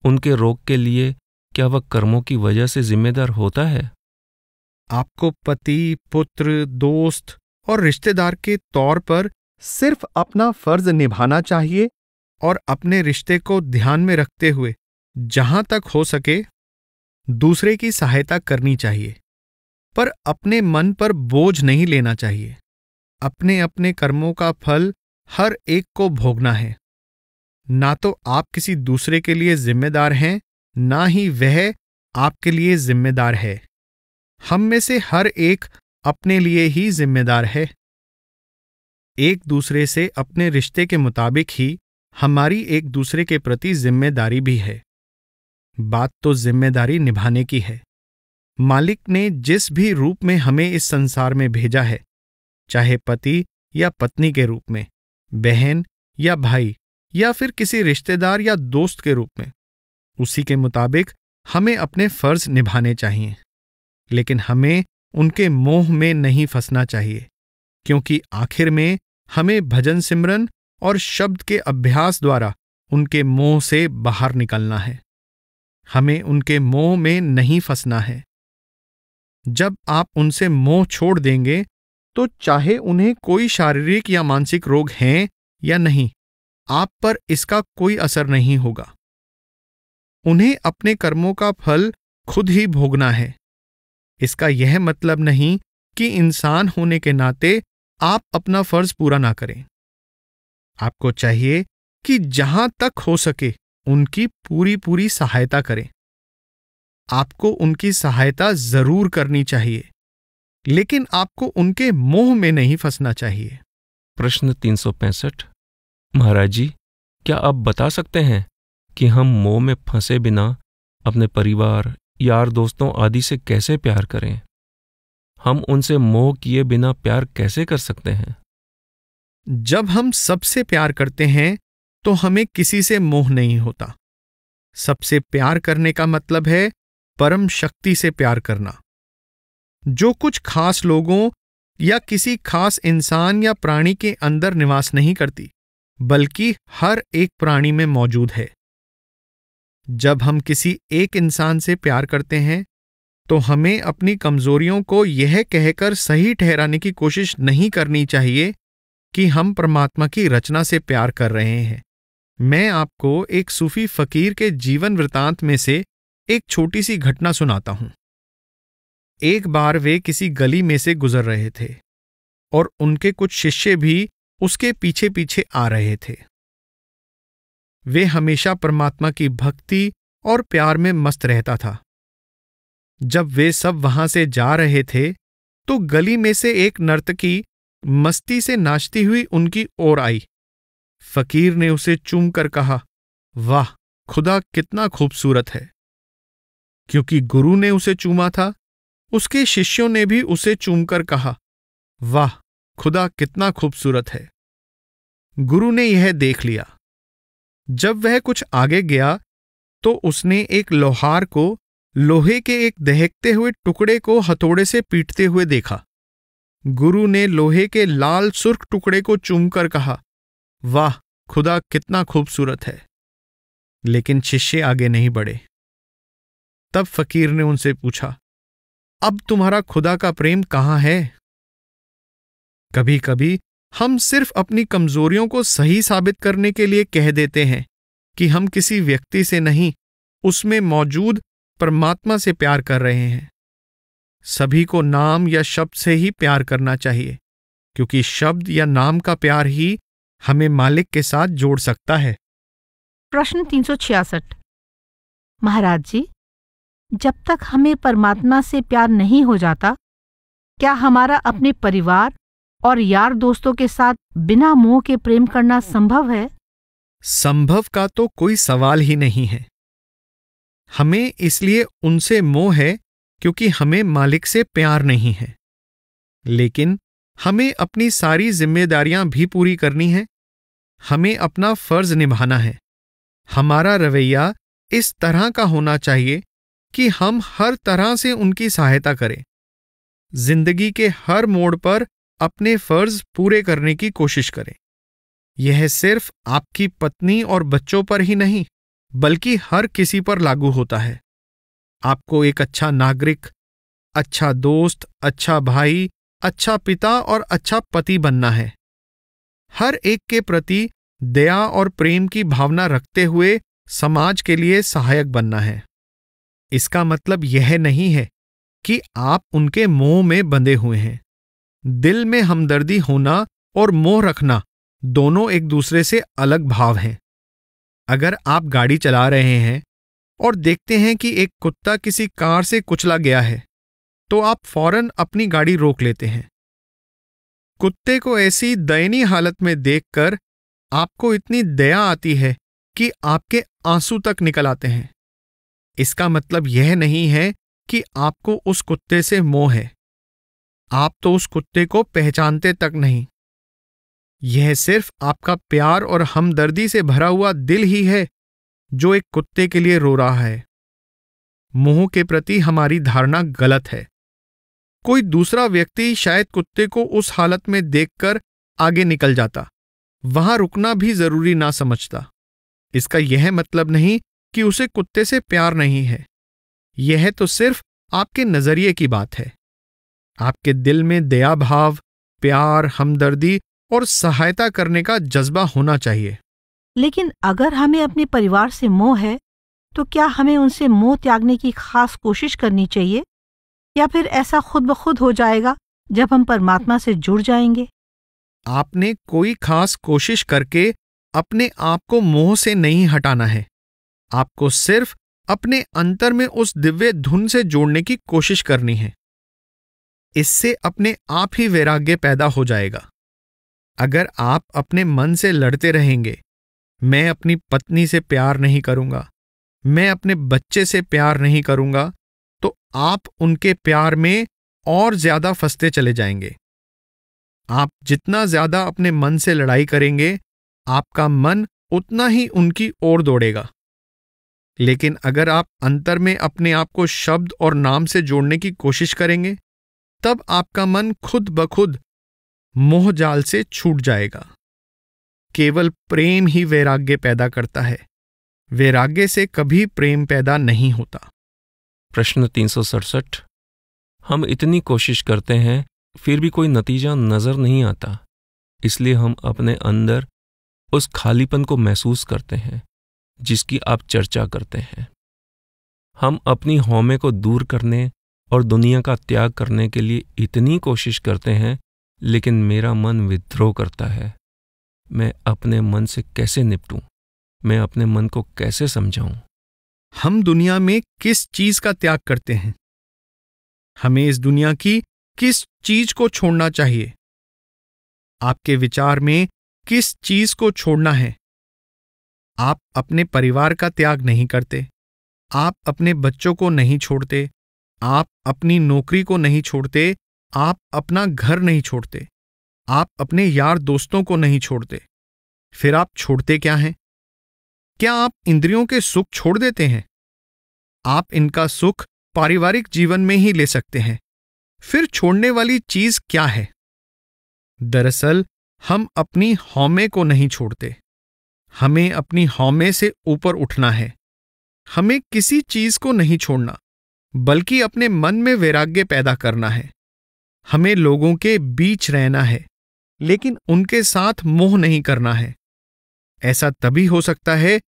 Speaker 3: उनके रोग के लिए क्या वह कर्मों की वजह से जिम्मेदार होता है आपको पति पुत्र दोस्त
Speaker 1: और रिश्तेदार के तौर पर सिर्फ अपना फर्ज निभाना चाहिए और अपने रिश्ते को ध्यान में रखते हुए जहां तक हो सके दूसरे की सहायता करनी चाहिए पर अपने मन पर बोझ नहीं लेना चाहिए अपने अपने कर्मों का फल हर एक को भोगना है ना तो आप किसी दूसरे के लिए जिम्मेदार हैं ना ही वह आपके लिए जिम्मेदार है हम में से हर एक अपने लिए ही जिम्मेदार है एक दूसरे से अपने रिश्ते के मुताबिक ही हमारी एक दूसरे के प्रति जिम्मेदारी भी है बात तो जिम्मेदारी निभाने की है मालिक ने जिस भी रूप में हमें इस संसार में भेजा है चाहे पति या पत्नी के रूप में बहन या भाई या फिर किसी रिश्तेदार या दोस्त के रूप में उसी के मुताबिक हमें अपने फर्ज निभाने चाहिए लेकिन हमें उनके मोह में नहीं फंसना चाहिए क्योंकि आखिर में हमें भजन सिमरन और शब्द के अभ्यास द्वारा उनके मोह से बाहर निकलना है हमें उनके मोह में नहीं फंसना है जब आप उनसे मोह छोड़ देंगे तो चाहे उन्हें कोई शारीरिक या मानसिक रोग हैं या नहीं आप पर इसका कोई असर नहीं होगा उन्हें अपने कर्मों का फल खुद ही भोगना है इसका यह मतलब नहीं कि इंसान होने के नाते आप अपना फर्ज पूरा ना करें आपको चाहिए कि जहां तक हो सके उनकी पूरी पूरी सहायता करें आपको उनकी सहायता जरूर करनी चाहिए लेकिन आपको उनके मोह में नहीं फंसना चाहिए
Speaker 3: प्रश्न तीन सौ पैंसठ महाराज जी क्या आप बता सकते हैं कि हम मोह में फंसे बिना अपने परिवार यार दोस्तों आदि से कैसे प्यार करें हम उनसे मोह किए बिना प्यार कैसे कर सकते हैं जब हम सबसे प्यार करते हैं तो हमें
Speaker 1: किसी से मोह नहीं होता सबसे प्यार करने का मतलब है परम शक्ति से प्यार करना जो कुछ खास लोगों या किसी खास इंसान या प्राणी के अंदर निवास नहीं करती बल्कि हर एक प्राणी में मौजूद है जब हम किसी एक इंसान से प्यार करते हैं तो हमें अपनी कमजोरियों को यह कहकर सही ठहराने की कोशिश नहीं करनी चाहिए कि हम परमात्मा की रचना से प्यार कर रहे हैं मैं आपको एक सूफी फकीर के जीवन वृतांत में से एक छोटी सी घटना सुनाता हूं एक बार वे किसी गली में से गुजर रहे थे और उनके कुछ शिष्य भी उसके पीछे पीछे आ रहे थे वे हमेशा परमात्मा की भक्ति और प्यार में मस्त रहता था जब वे सब वहां से जा रहे थे तो गली में से एक नर्तकी मस्ती से नाचती हुई उनकी ओर आई फकीर ने उसे चूम कर कहा वाह खुदा कितना खूबसूरत है क्योंकि गुरु ने उसे चूमा था उसके शिष्यों ने भी उसे चूमकर कहा वाह खुदा कितना खूबसूरत है गुरु ने यह देख लिया जब वह कुछ आगे गया तो उसने एक लोहार को लोहे के एक दहकते हुए टुकड़े को हथौड़े से पीटते हुए देखा गुरु ने लोहे के लाल सुर्ख टुकड़े को चूमकर कहा वाह खुदा कितना खूबसूरत है लेकिन शिष्य आगे नहीं बढ़े तब फकीर ने उनसे पूछा अब तुम्हारा खुदा का प्रेम कहाँ है कभी कभी हम सिर्फ अपनी कमजोरियों को सही साबित करने के लिए कह देते हैं कि हम किसी व्यक्ति से नहीं उसमें मौजूद परमात्मा से प्यार कर रहे हैं सभी को नाम या शब्द से ही प्यार करना चाहिए क्योंकि शब्द या नाम का प्यार ही हमें मालिक के साथ जोड़ सकता है
Speaker 2: प्रश्न 366 महाराज जी जब तक हमें परमात्मा से प्यार नहीं हो जाता क्या हमारा अपने परिवार और यार दोस्तों के साथ बिना मोह के प्रेम करना संभव है
Speaker 1: संभव का तो कोई सवाल ही नहीं है हमें इसलिए उनसे मोह है क्योंकि हमें मालिक से प्यार नहीं है लेकिन हमें अपनी सारी जिम्मेदारियां भी पूरी करनी है हमें अपना फर्ज निभाना है हमारा रवैया इस तरह का होना चाहिए कि हम हर तरह से उनकी सहायता करें जिंदगी के हर मोड़ पर अपने फर्ज पूरे करने की कोशिश करें यह सिर्फ आपकी पत्नी और बच्चों पर ही नहीं बल्कि हर किसी पर लागू होता है आपको एक अच्छा नागरिक अच्छा दोस्त अच्छा भाई अच्छा पिता और अच्छा पति बनना है हर एक के प्रति दया और प्रेम की भावना रखते हुए समाज के लिए सहायक बनना है इसका मतलब यह नहीं है कि आप उनके मोह में बंधे हुए हैं दिल में हमदर्दी होना और मोह रखना दोनों एक दूसरे से अलग भाव हैं अगर आप गाड़ी चला रहे हैं और देखते हैं कि एक कुत्ता किसी कार से कुचला गया है तो आप फौरन अपनी गाड़ी रोक लेते हैं कुत्ते को ऐसी दयनीय हालत में देखकर आपको इतनी दया आती है कि आपके आंसू तक निकल आते हैं इसका मतलब यह नहीं है कि आपको उस कुत्ते से मोह है आप तो उस कुत्ते को पहचानते तक नहीं यह सिर्फ आपका प्यार और हमदर्दी से भरा हुआ दिल ही है जो एक कुत्ते के लिए रो रहा है मोह के प्रति हमारी धारणा गलत है कोई दूसरा व्यक्ति शायद कुत्ते को उस हालत में देखकर आगे निकल जाता वहां रुकना भी जरूरी ना समझता इसका यह मतलब नहीं कि उसे कुत्ते से प्यार नहीं है यह तो सिर्फ आपके नजरिए की बात है आपके दिल में दया भाव प्यार हमदर्दी और सहायता करने का जज्बा होना चाहिए
Speaker 2: लेकिन अगर हमें अपने परिवार से मोह है तो क्या हमें उनसे मोह त्यागने की खास कोशिश करनी चाहिए या फिर ऐसा खुद ब खुद हो जाएगा जब हम परमात्मा से जुड़ जाएंगे
Speaker 1: आपने कोई खास कोशिश करके अपने आप को मोह से नहीं हटाना है आपको सिर्फ अपने अंतर में उस दिव्य धुन से जोड़ने की कोशिश करनी है इससे अपने आप ही वैराग्य पैदा हो जाएगा अगर आप अपने मन से लड़ते रहेंगे मैं अपनी पत्नी से प्यार नहीं करूंगा मैं अपने बच्चे से प्यार नहीं करूंगा तो आप उनके प्यार में और ज्यादा फंसते चले जाएंगे आप जितना ज्यादा अपने मन से लड़ाई करेंगे आपका मन उतना ही उनकी ओर दौड़ेगा लेकिन अगर आप अंतर में अपने आप को शब्द और नाम से जोड़ने की कोशिश करेंगे तब आपका मन खुद ब खुद मोहजाल से छूट जाएगा केवल प्रेम ही वैराग्य पैदा
Speaker 3: करता है वैराग्य से कभी प्रेम पैदा नहीं होता प्रश्न तीन हम इतनी कोशिश करते हैं फिर भी कोई नतीजा नजर नहीं आता इसलिए हम अपने अंदर उस खालीपन को महसूस करते हैं जिसकी आप चर्चा करते हैं हम अपनी होमे को दूर करने और दुनिया का त्याग करने के लिए इतनी कोशिश करते हैं लेकिन मेरा मन विद्रोह करता है मैं अपने मन से कैसे निपटूं मैं अपने मन को कैसे समझाऊं हम दुनिया में किस चीज का त्याग करते
Speaker 1: हैं हमें इस दुनिया की किस चीज को छोड़ना चाहिए आपके विचार में किस चीज को छोड़ना है आप अपने परिवार का त्याग नहीं करते आप अपने बच्चों को नहीं छोड़ते आप अपनी नौकरी को नहीं छोड़ते आप अपना घर नहीं छोड़ते आप अपने यार दोस्तों को नहीं छोड़ते फिर आप छोड़ते क्या हैं क्या आप इंद्रियों के सुख छोड़ देते हैं आप इनका सुख पारिवारिक जीवन में ही ले सकते हैं फिर छोड़ने वाली चीज क्या है दरअसल हम अपनी हौमे को नहीं छोड़ते हमें अपनी हौमे से ऊपर उठना है हमें किसी चीज को नहीं छोड़ना बल्कि अपने मन में वैराग्य पैदा करना है हमें लोगों के बीच रहना है लेकिन उनके साथ मोह नहीं करना है ऐसा तभी हो सकता है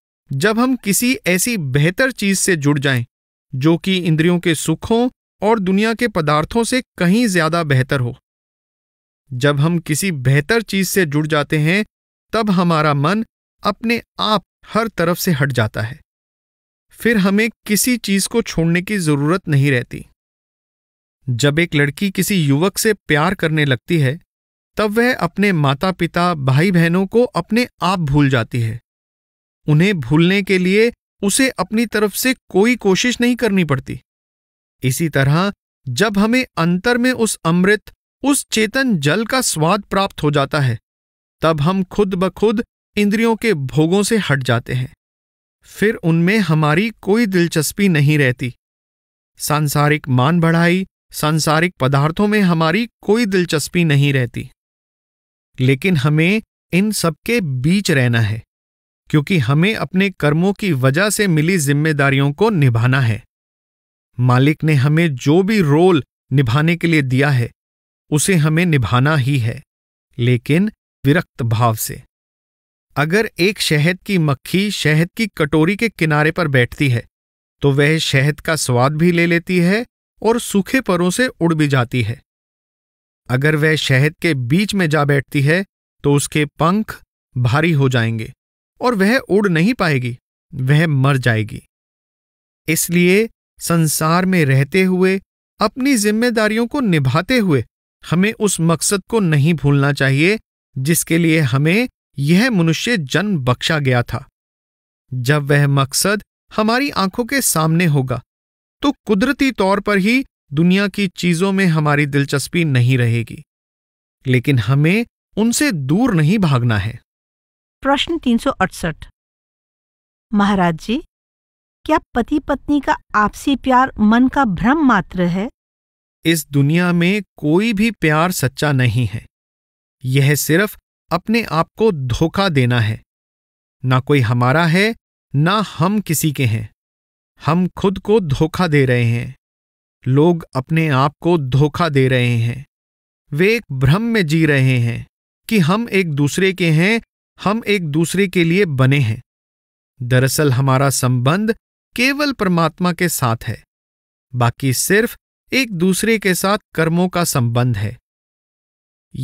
Speaker 1: जब हम किसी ऐसी बेहतर चीज से जुड़ जाएं जो कि इंद्रियों के सुखों और दुनिया के पदार्थों से कहीं ज्यादा बेहतर हो जब हम किसी बेहतर चीज से जुड़ जाते हैं तब हमारा मन अपने आप हर तरफ से हट जाता है फिर हमें किसी चीज को छोड़ने की जरूरत नहीं रहती जब एक लड़की किसी युवक से प्यार करने लगती है तब वह अपने माता पिता भाई बहनों को अपने आप भूल जाती है उन्हें भूलने के लिए उसे अपनी तरफ से कोई कोशिश नहीं करनी पड़ती इसी तरह जब हमें अंतर में उस अमृत उस चेतन जल का स्वाद प्राप्त हो जाता है तब हम खुद ब खुद इंद्रियों के भोगों से हट जाते हैं फिर उनमें हमारी कोई दिलचस्पी नहीं रहती सांसारिक मान बढ़ाई सांसारिक पदार्थों में हमारी कोई दिलचस्पी नहीं रहती लेकिन हमें इन सबके बीच रहना है क्योंकि हमें अपने कर्मों की वजह से मिली जिम्मेदारियों को निभाना है मालिक ने हमें जो भी रोल निभाने के लिए दिया है उसे हमें निभाना ही है लेकिन विरक्त भाव से अगर एक शहद की मक्खी शहद की कटोरी के किनारे पर बैठती है तो वह शहद का स्वाद भी ले लेती है और सूखे परों से उड़ भी जाती है अगर वह शहद के बीच में जा बैठती है तो उसके पंख भारी हो जाएंगे और वह उड़ नहीं पाएगी वह मर जाएगी इसलिए संसार में रहते हुए अपनी जिम्मेदारियों को निभाते हुए हमें उस मकसद को नहीं भूलना चाहिए जिसके लिए हमें यह मनुष्य जन्म बख्शा गया था जब वह मकसद हमारी आंखों के सामने होगा तो कुदरती तौर पर ही दुनिया की चीजों में हमारी दिलचस्पी नहीं रहेगी लेकिन हमें उनसे दूर नहीं भागना है
Speaker 2: प्रश्न तीन महाराज जी क्या पति पत्नी का आपसी प्यार मन का भ्रम मात्र है
Speaker 1: इस दुनिया में कोई भी प्यार सच्चा नहीं है यह सिर्फ अपने आप को धोखा देना है ना कोई हमारा है ना हम किसी के हैं हम खुद को धोखा दे रहे हैं लोग अपने आप को धोखा दे रहे हैं वे एक भ्रम में जी रहे हैं कि हम एक दूसरे के हैं हम एक दूसरे के लिए बने हैं दरअसल हमारा संबंध केवल परमात्मा के साथ है बाकी सिर्फ एक दूसरे के साथ कर्मों का संबंध है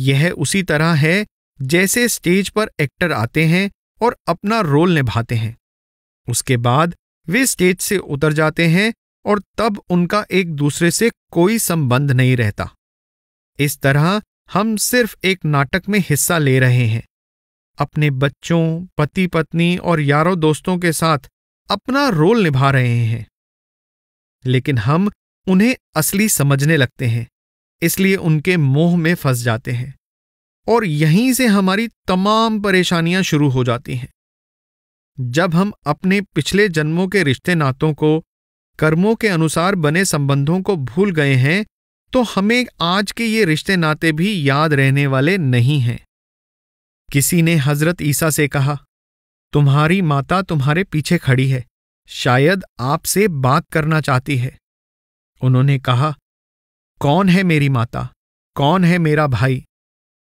Speaker 1: यह उसी तरह है जैसे स्टेज पर एक्टर आते हैं और अपना रोल निभाते हैं उसके बाद वे स्टेज से उतर जाते हैं और तब उनका एक दूसरे से कोई संबंध नहीं रहता इस तरह हम सिर्फ एक नाटक में हिस्सा ले रहे हैं अपने बच्चों पति पत्नी और यारों दोस्तों के साथ अपना रोल निभा रहे हैं लेकिन हम उन्हें असली समझने लगते हैं इसलिए उनके मोह में फंस जाते हैं और यहीं से हमारी तमाम परेशानियां शुरू हो जाती हैं जब हम अपने पिछले जन्मों के रिश्ते नातों को कर्मों के अनुसार बने संबंधों को भूल गए हैं तो हमें आज के ये रिश्ते नाते भी याद रहने वाले नहीं हैं किसी ने हजरत ईसा से कहा तुम्हारी माता तुम्हारे पीछे खड़ी है शायद आपसे बात करना चाहती है उन्होंने कहा कौन है मेरी माता कौन है मेरा भाई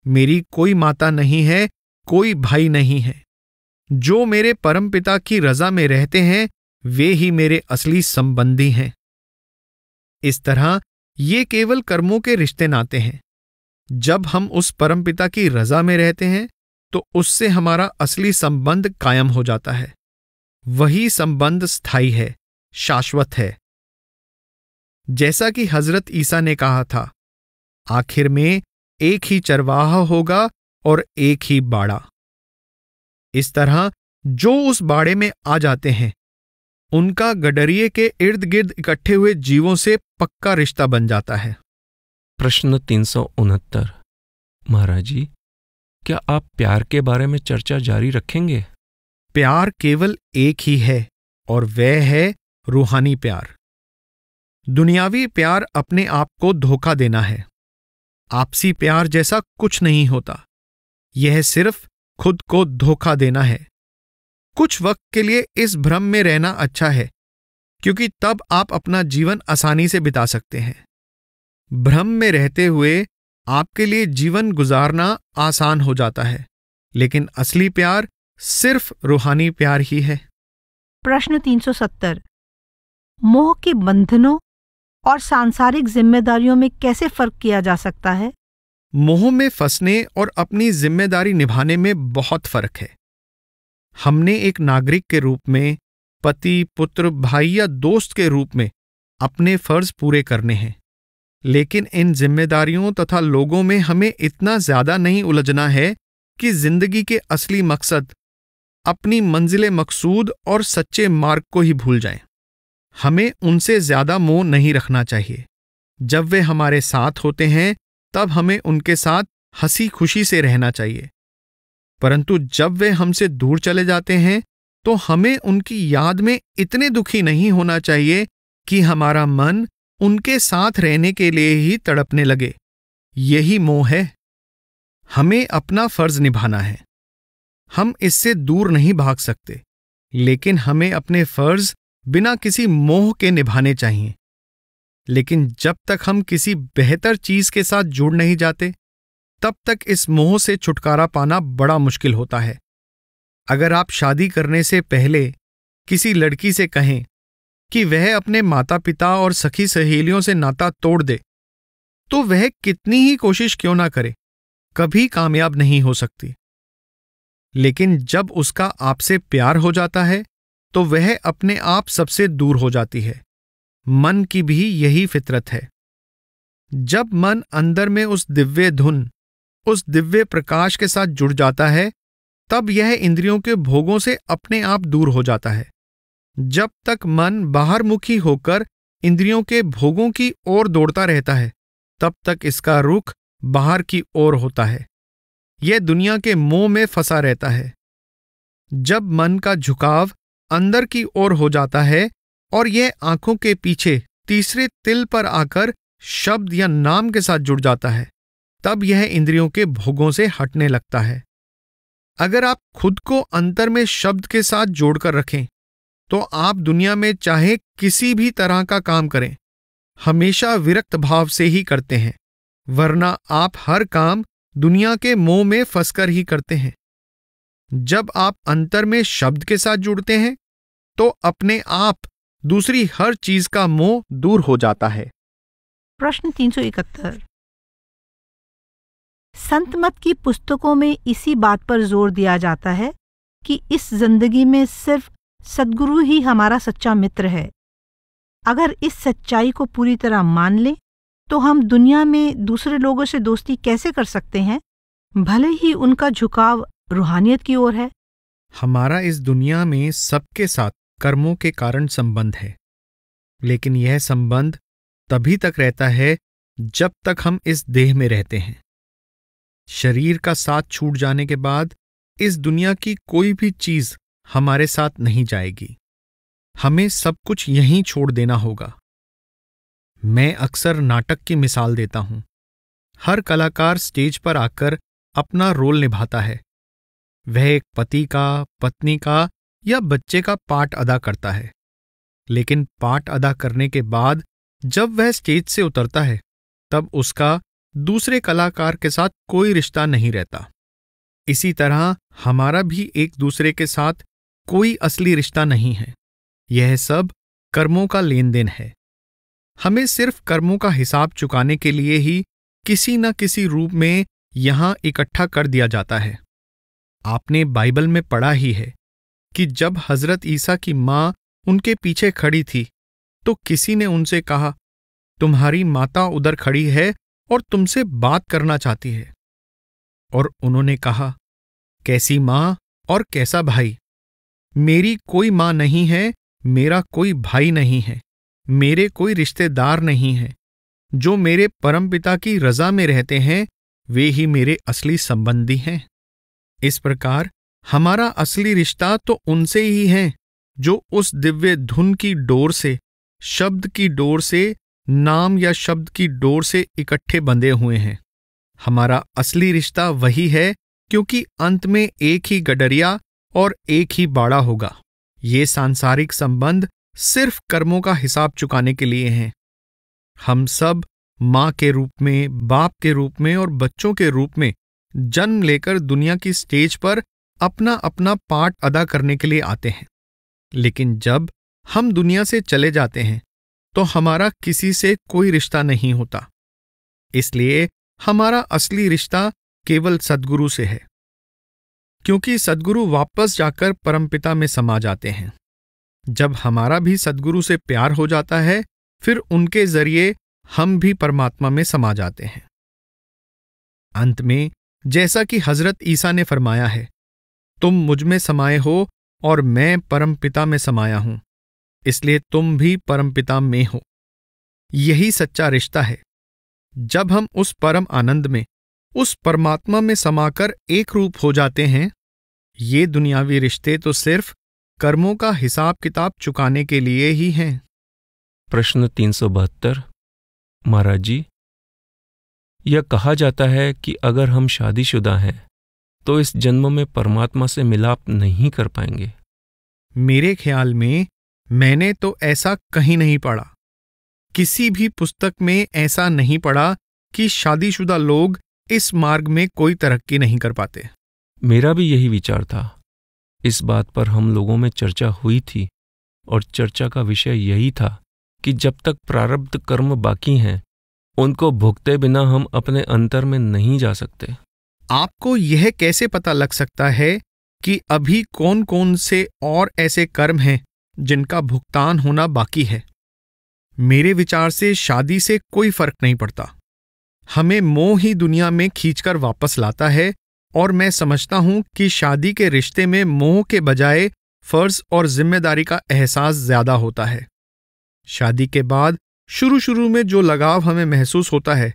Speaker 1: मेरी कोई माता नहीं है कोई भाई नहीं है जो मेरे परम पिता की रजा में रहते हैं वे ही मेरे असली संबंधी हैं इस तरह ये केवल कर्मों के रिश्ते नाते हैं जब हम उस परम पिता की रजा में रहते हैं तो उससे हमारा असली संबंध कायम हो जाता है वही संबंध स्थायी है शाश्वत है जैसा कि हजरत ईसा ने कहा था आखिर में एक ही चरवाहा होगा और एक ही बाड़ा इस तरह जो उस बाड़े में आ जाते हैं उनका गडरिए के इर्द गिर्द इकट्ठे हुए जीवों से
Speaker 3: पक्का रिश्ता बन जाता है प्रश्न तीन सौ उनहत्तर महाराज जी क्या आप प्यार के बारे में चर्चा जारी रखेंगे प्यार केवल
Speaker 1: एक ही है और वह है रूहानी प्यार दुनियावी प्यार अपने आप को धोखा देना है आपसी प्यार जैसा कुछ नहीं होता यह सिर्फ खुद को धोखा देना है कुछ वक्त के लिए इस भ्रम में रहना अच्छा है क्योंकि तब आप अपना जीवन आसानी से बिता सकते हैं भ्रम में रहते हुए आपके लिए जीवन गुजारना आसान हो जाता है लेकिन असली प्यार सिर्फ रूहानी प्यार ही है
Speaker 2: प्रश्न 370 मोह के बंधनों और सांसारिक जिम्मेदारियों में कैसे फर्क किया जा सकता है
Speaker 1: मोह में फंसने और अपनी जिम्मेदारी निभाने में बहुत फर्क है हमने एक नागरिक के रूप में पति पुत्र भाई या दोस्त के रूप में अपने फर्ज पूरे करने हैं लेकिन इन जिम्मेदारियों तथा लोगों में हमें इतना ज्यादा नहीं उलझना है कि जिंदगी के असली मकसद अपनी मंजिल मकसूद और सच्चे मार्ग को ही भूल जाएं। हमें उनसे ज़्यादा मोह नहीं रखना चाहिए जब वे हमारे साथ होते हैं तब हमें उनके साथ हंसी खुशी से रहना चाहिए परंतु जब वे हमसे दूर चले जाते हैं तो हमें उनकी याद में इतने दुखी नहीं होना चाहिए कि हमारा मन उनके साथ रहने के लिए ही तड़पने लगे यही मोह है हमें अपना फर्ज निभाना है हम इससे दूर नहीं भाग सकते लेकिन हमें अपने फर्ज बिना किसी मोह के निभाने चाहिए लेकिन जब तक हम किसी बेहतर चीज के साथ जुड़ नहीं जाते तब तक इस मोह से छुटकारा पाना बड़ा मुश्किल होता है अगर आप शादी करने से पहले किसी लड़की से कहें कि वह अपने माता पिता और सखी सहेलियों से नाता तोड़ दे तो वह कितनी ही कोशिश क्यों ना करे कभी कामयाब नहीं हो सकती लेकिन जब उसका आपसे प्यार हो जाता है तो वह अपने आप सबसे दूर हो जाती है मन की भी यही फितरत है जब मन अंदर में उस दिव्य धुन उस दिव्य प्रकाश के साथ जुड़ जाता है तब यह इंद्रियों के भोगों से अपने आप दूर हो जाता है जब तक मन बाहरमुखी होकर इंद्रियों के भोगों की ओर दौड़ता रहता है तब तक इसका रुख बाहर की ओर होता है यह दुनिया के मोह में फंसा रहता है जब मन का झुकाव अंदर की ओर हो जाता है और यह आंखों के पीछे तीसरे तिल पर आकर शब्द या नाम के साथ जुड़ जाता है तब यह इंद्रियों के भोगों से हटने लगता है अगर आप खुद को अंतर में शब्द के साथ जोड़कर रखें तो आप दुनिया में चाहे किसी भी तरह का काम करें हमेशा विरक्त भाव से ही करते हैं वरना आप हर काम दुनिया के मोह में फंसकर ही करते हैं जब आप अंतर में शब्द के साथ जुड़ते हैं तो अपने आप दूसरी हर चीज का मोह दूर हो जाता है
Speaker 2: प्रश्न तीन सौ इकहत्तर संत मत की पुस्तकों में इसी बात पर जोर दिया जाता है कि इस जिंदगी में सिर्फ सदगुरु ही हमारा सच्चा मित्र है अगर इस सच्चाई को पूरी तरह मान लें तो हम दुनिया में दूसरे लोगों से दोस्ती कैसे कर सकते हैं भले ही उनका झुकाव रूहानियत की ओर है
Speaker 1: हमारा इस दुनिया में सबके साथ कर्मों के कारण संबंध है लेकिन यह संबंध तभी तक रहता है जब तक हम इस देह में रहते हैं शरीर का साथ छूट जाने के बाद इस दुनिया की कोई भी चीज हमारे साथ नहीं जाएगी हमें सब कुछ यहीं छोड़ देना होगा मैं अक्सर नाटक की मिसाल देता हूं हर कलाकार स्टेज पर आकर अपना रोल निभाता है वह एक पति का पत्नी का या बच्चे का पाठ अदा करता है लेकिन पाठ अदा करने के बाद जब वह स्टेज से उतरता है तब उसका दूसरे कलाकार के साथ कोई रिश्ता नहीं रहता इसी तरह हमारा भी एक दूसरे के साथ कोई असली रिश्ता नहीं है यह सब कर्मों का लेन देन है हमें सिर्फ कर्मों का हिसाब चुकाने के लिए ही किसी न किसी रूप में यहां इकट्ठा कर दिया जाता है आपने बाइबल में पढ़ा ही है कि जब हजरत ईसा की माँ उनके पीछे खड़ी थी तो किसी ने उनसे कहा तुम्हारी माता उधर खड़ी है और तुमसे बात करना चाहती है और उन्होंने कहा कैसी माँ और कैसा भाई मेरी कोई माँ नहीं है मेरा कोई भाई नहीं है मेरे कोई रिश्तेदार नहीं है जो मेरे परमपिता की रजा में रहते हैं वे ही मेरे असली संबंधी हैं इस प्रकार हमारा असली रिश्ता तो उनसे ही है जो उस दिव्य धुन की डोर से शब्द की डोर से नाम या शब्द की डोर से इकट्ठे बंधे हुए हैं हमारा असली रिश्ता वही है क्योंकि अंत में एक ही गडरिया और एक ही बाड़ा होगा ये सांसारिक संबंध सिर्फ कर्मों का हिसाब चुकाने के लिए हैं हम सब माँ के रूप में बाप के रूप में और बच्चों के रूप में जन्म लेकर दुनिया की स्टेज पर अपना अपना पार्ट अदा करने के लिए आते हैं लेकिन जब हम दुनिया से चले जाते हैं तो हमारा किसी से कोई रिश्ता नहीं होता इसलिए हमारा असली रिश्ता केवल सदगुरु से है क्योंकि सदगुरु वापस जाकर परमपिता में समा जाते हैं जब हमारा भी सदगुरु से प्यार हो जाता है फिर उनके जरिए हम भी परमात्मा में समा जाते हैं अंत में जैसा कि हजरत ईसा ने फरमाया है तुम मुझ में समाये हो और मैं परमपिता में समाया हूं इसलिए तुम भी परमपिता में हो यही सच्चा रिश्ता है जब हम उस परम आनंद में उस परमात्मा में समाकर एक रूप हो जाते हैं ये दुनियावी रिश्ते तो सिर्फ कर्मों
Speaker 3: का हिसाब किताब चुकाने के लिए ही हैं प्रश्न तीन सौ बहत्तर महाराज जी यह कहा जाता है कि अगर हम शादीशुदा हैं तो इस जन्म में परमात्मा से मिलाप नहीं कर पाएंगे
Speaker 1: मेरे ख्याल में मैंने तो ऐसा कहीं नहीं पढ़ा किसी भी पुस्तक में ऐसा नहीं पढ़ा कि शादीशुदा लोग इस मार्ग में कोई तरक्की
Speaker 3: नहीं कर पाते मेरा भी यही विचार था इस बात पर हम लोगों में चर्चा हुई थी और चर्चा का विषय यही था कि जब तक प्रारब्ध कर्म बाकी हैं उनको भुगते बिना हम अपने अंतर में नहीं जा सकते
Speaker 1: आपको यह कैसे पता लग सकता है कि अभी कौन कौन से और ऐसे कर्म हैं जिनका भुगतान होना बाकी है मेरे विचार से शादी से कोई फर्क नहीं पड़ता हमें मोह ही दुनिया में खींचकर वापस लाता है और मैं समझता हूं कि शादी के रिश्ते में मोह के बजाय फर्ज और जिम्मेदारी का एहसास ज्यादा होता है शादी के बाद शुरू शुरू में जो लगाव हमें महसूस होता है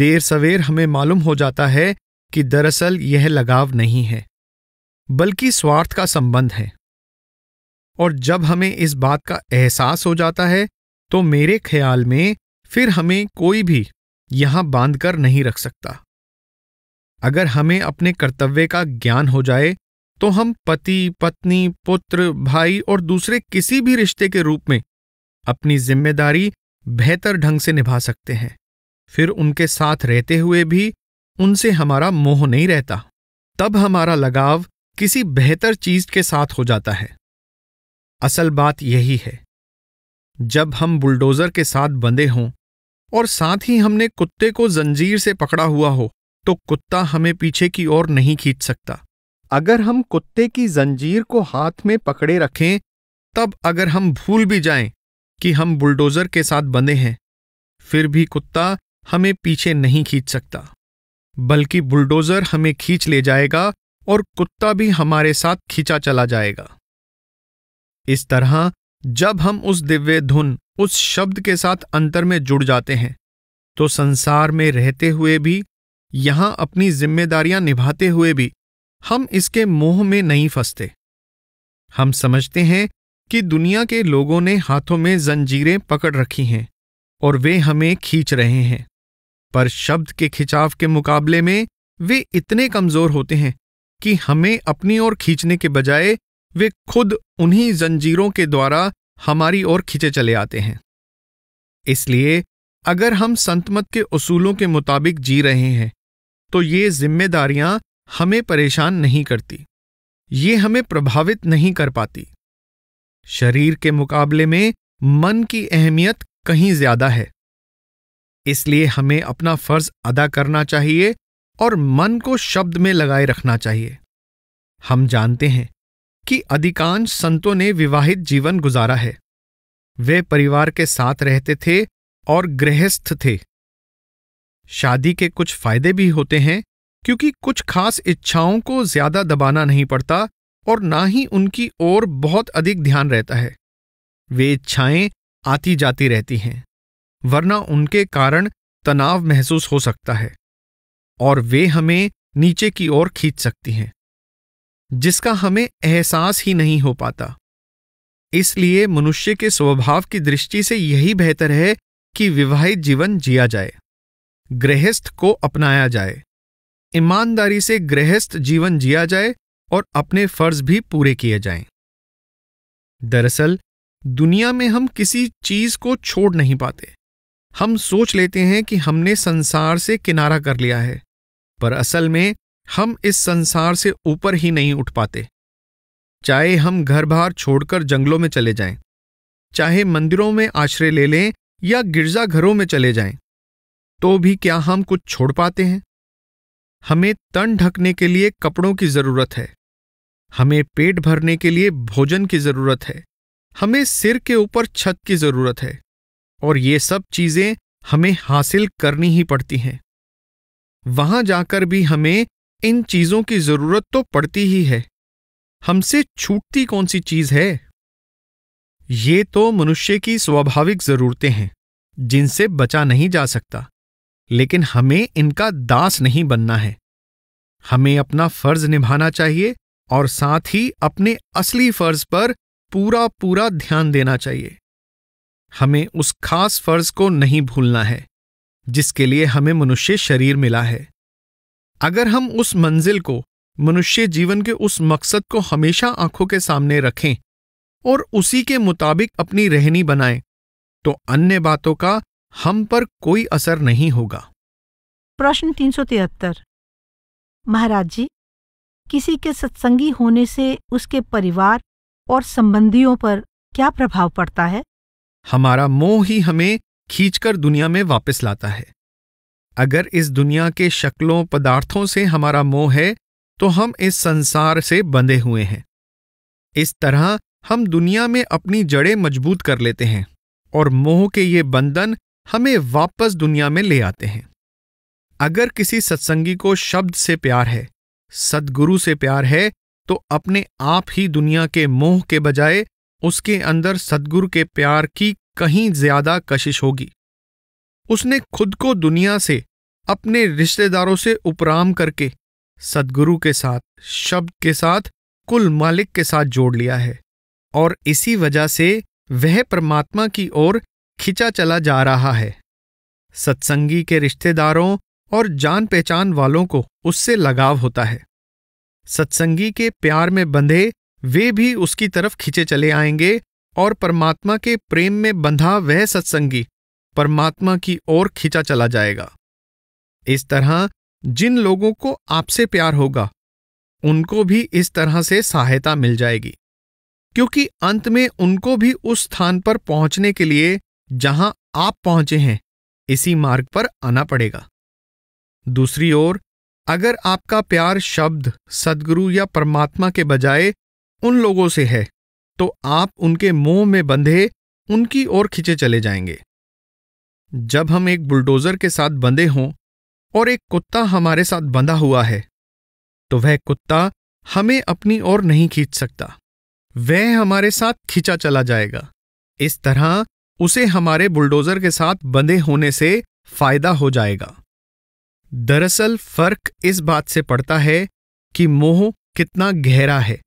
Speaker 1: देर सवेर हमें मालूम हो जाता है कि दरअसल यह लगाव नहीं है बल्कि स्वार्थ का संबंध है और जब हमें इस बात का एहसास हो जाता है तो मेरे ख्याल में फिर हमें कोई भी यहां बांधकर नहीं रख सकता अगर हमें अपने कर्तव्य का ज्ञान हो जाए तो हम पति पत्नी पुत्र भाई और दूसरे किसी भी रिश्ते के रूप में अपनी जिम्मेदारी बेहतर ढंग से निभा सकते हैं फिर उनके साथ रहते हुए भी उनसे हमारा मोह नहीं रहता तब हमारा लगाव किसी बेहतर चीज के साथ हो जाता है असल बात यही है जब हम बुलडोजर के साथ बंधे हों और साथ ही हमने कुत्ते को जंजीर से पकड़ा हुआ हो तो कुत्ता हमें पीछे की ओर नहीं खींच सकता अगर हम कुत्ते की जंजीर को हाथ में पकड़े रखें तब अगर हम भूल भी जाएं कि हम बुलडोजर के साथ बंधे हैं फिर भी कुत्ता हमें पीछे नहीं खींच सकता बल्कि बुलडोजर हमें खींच ले जाएगा और कुत्ता भी हमारे साथ खींचा चला जाएगा इस तरह जब हम उस दिव्य धुन उस शब्द के साथ अंतर में जुड़ जाते हैं तो संसार में रहते हुए भी यहां अपनी जिम्मेदारियां निभाते हुए भी हम इसके मोह में नहीं फंसते हम समझते हैं कि दुनिया के लोगों ने हाथों में जंजीरें पकड़ रखी हैं और वे हमें खींच रहे हैं पर शब्द के खिंचाव के मुकाबले में वे इतने कमजोर होते हैं कि हमें अपनी ओर खींचने के बजाय वे खुद उन्हीं जंजीरों के द्वारा हमारी ओर खींचे चले आते हैं इसलिए अगर हम संतमत के उसूलों के मुताबिक जी रहे हैं तो ये जिम्मेदारियां हमें परेशान नहीं करती ये हमें प्रभावित नहीं कर पाती शरीर के मुकाबले में मन की अहमियत कहीं ज्यादा है इसलिए हमें अपना फर्ज अदा करना चाहिए और मन को शब्द में लगाए रखना चाहिए हम जानते हैं कि अधिकांश संतों ने विवाहित जीवन गुजारा है वे परिवार के साथ रहते थे और गृहस्थ थे शादी के कुछ फायदे भी होते हैं क्योंकि कुछ खास इच्छाओं को ज्यादा दबाना नहीं पड़ता और ना ही उनकी ओर बहुत अधिक ध्यान रहता है वे इच्छाएं आती जाती रहती हैं वरना उनके कारण तनाव महसूस हो सकता है और वे हमें नीचे की ओर खींच सकती हैं जिसका हमें एहसास ही नहीं हो पाता इसलिए मनुष्य के स्वभाव की दृष्टि से यही बेहतर है कि विवाहित जीवन जिया जाए गृहस्थ को अपनाया जाए ईमानदारी से गृहस्थ जीवन जिया जाए और अपने फर्ज भी पूरे किए जाएं। दरअसल दुनिया में हम किसी चीज को छोड़ नहीं पाते हम सोच लेते हैं कि हमने संसार से किनारा कर लिया है पर असल में हम इस संसार से ऊपर ही नहीं उठ पाते चाहे हम घर बार छोड़कर जंगलों में चले जाएं, चाहे मंदिरों में आश्रय ले लें या गिरजाघरों में चले जाएं, तो भी क्या हम कुछ छोड़ पाते हैं हमें तन ढकने के लिए कपड़ों की जरूरत है हमें पेट भरने के लिए भोजन की जरूरत है हमें सिर के ऊपर छत की जरूरत है और ये सब चीजें हमें हासिल करनी ही पड़ती हैं वहां जाकर भी हमें इन चीजों की जरूरत तो पड़ती ही है हमसे छूटती कौन सी चीज है ये तो मनुष्य की स्वाभाविक जरूरतें हैं जिनसे बचा नहीं जा सकता लेकिन हमें इनका दास नहीं बनना है हमें अपना फर्ज निभाना चाहिए और साथ ही अपने असली फर्ज पर पूरा पूरा ध्यान देना चाहिए हमें उस खास फर्ज को नहीं भूलना है जिसके लिए हमें मनुष्य शरीर मिला है अगर हम उस मंजिल को मनुष्य जीवन के उस मकसद को हमेशा आंखों के सामने रखें और उसी के मुताबिक अपनी रहनी बनाएं तो अन्य बातों का हम पर कोई असर नहीं होगा
Speaker 2: प्रश्न तीन सौ तिहत्तर महाराज जी किसी के सत्संगी होने से उसके परिवार और संबंधियों पर क्या प्रभाव पड़ता है
Speaker 1: हमारा मोह ही हमें खींचकर दुनिया में वापस लाता है अगर इस दुनिया के शक्लों पदार्थों से हमारा मोह है तो हम इस संसार से बंधे हुए हैं इस तरह हम दुनिया में अपनी जड़ें मजबूत कर लेते हैं और मोह के ये बंधन हमें वापस दुनिया में ले आते हैं अगर किसी सत्संगी को शब्द से प्यार है सदगुरु से प्यार है तो अपने आप ही दुनिया के मोह के बजाय उसके अंदर सदगुरु के प्यार की कहीं ज्यादा कशिश होगी उसने खुद को दुनिया से अपने रिश्तेदारों से उपराम करके सदगुरु के साथ शब्द के साथ कुल मालिक के साथ जोड़ लिया है और इसी वजह से वह परमात्मा की ओर खिंचा चला जा रहा है सत्संगी के रिश्तेदारों और जान पहचान वालों को उससे लगाव होता है सत्संगी के प्यार में बंधे वे भी उसकी तरफ खिंचे चले आएंगे और परमात्मा के प्रेम में बंधा वह सत्संगी परमात्मा की ओर खिंचा चला जाएगा इस तरह जिन लोगों को आपसे प्यार होगा उनको भी इस तरह से सहायता मिल जाएगी क्योंकि अंत में उनको भी उस स्थान पर पहुंचने के लिए जहां आप पहुंचे हैं इसी मार्ग पर आना पड़ेगा दूसरी ओर अगर आपका प्यार शब्द सदगुरु या परमात्मा के बजाय उन लोगों से है तो आप उनके मोह में बंधे उनकी ओर खिंचे चले जाएंगे जब हम एक बुलडोजर के साथ बंधे हों और एक कुत्ता हमारे साथ बंधा हुआ है तो वह कुत्ता हमें अपनी ओर नहीं खींच सकता वह हमारे साथ खींचा चला जाएगा इस तरह उसे हमारे बुलडोजर के साथ बंधे होने से फायदा हो जाएगा दरअसल फर्क इस बात से पड़ता है कि मोह कितना गहरा है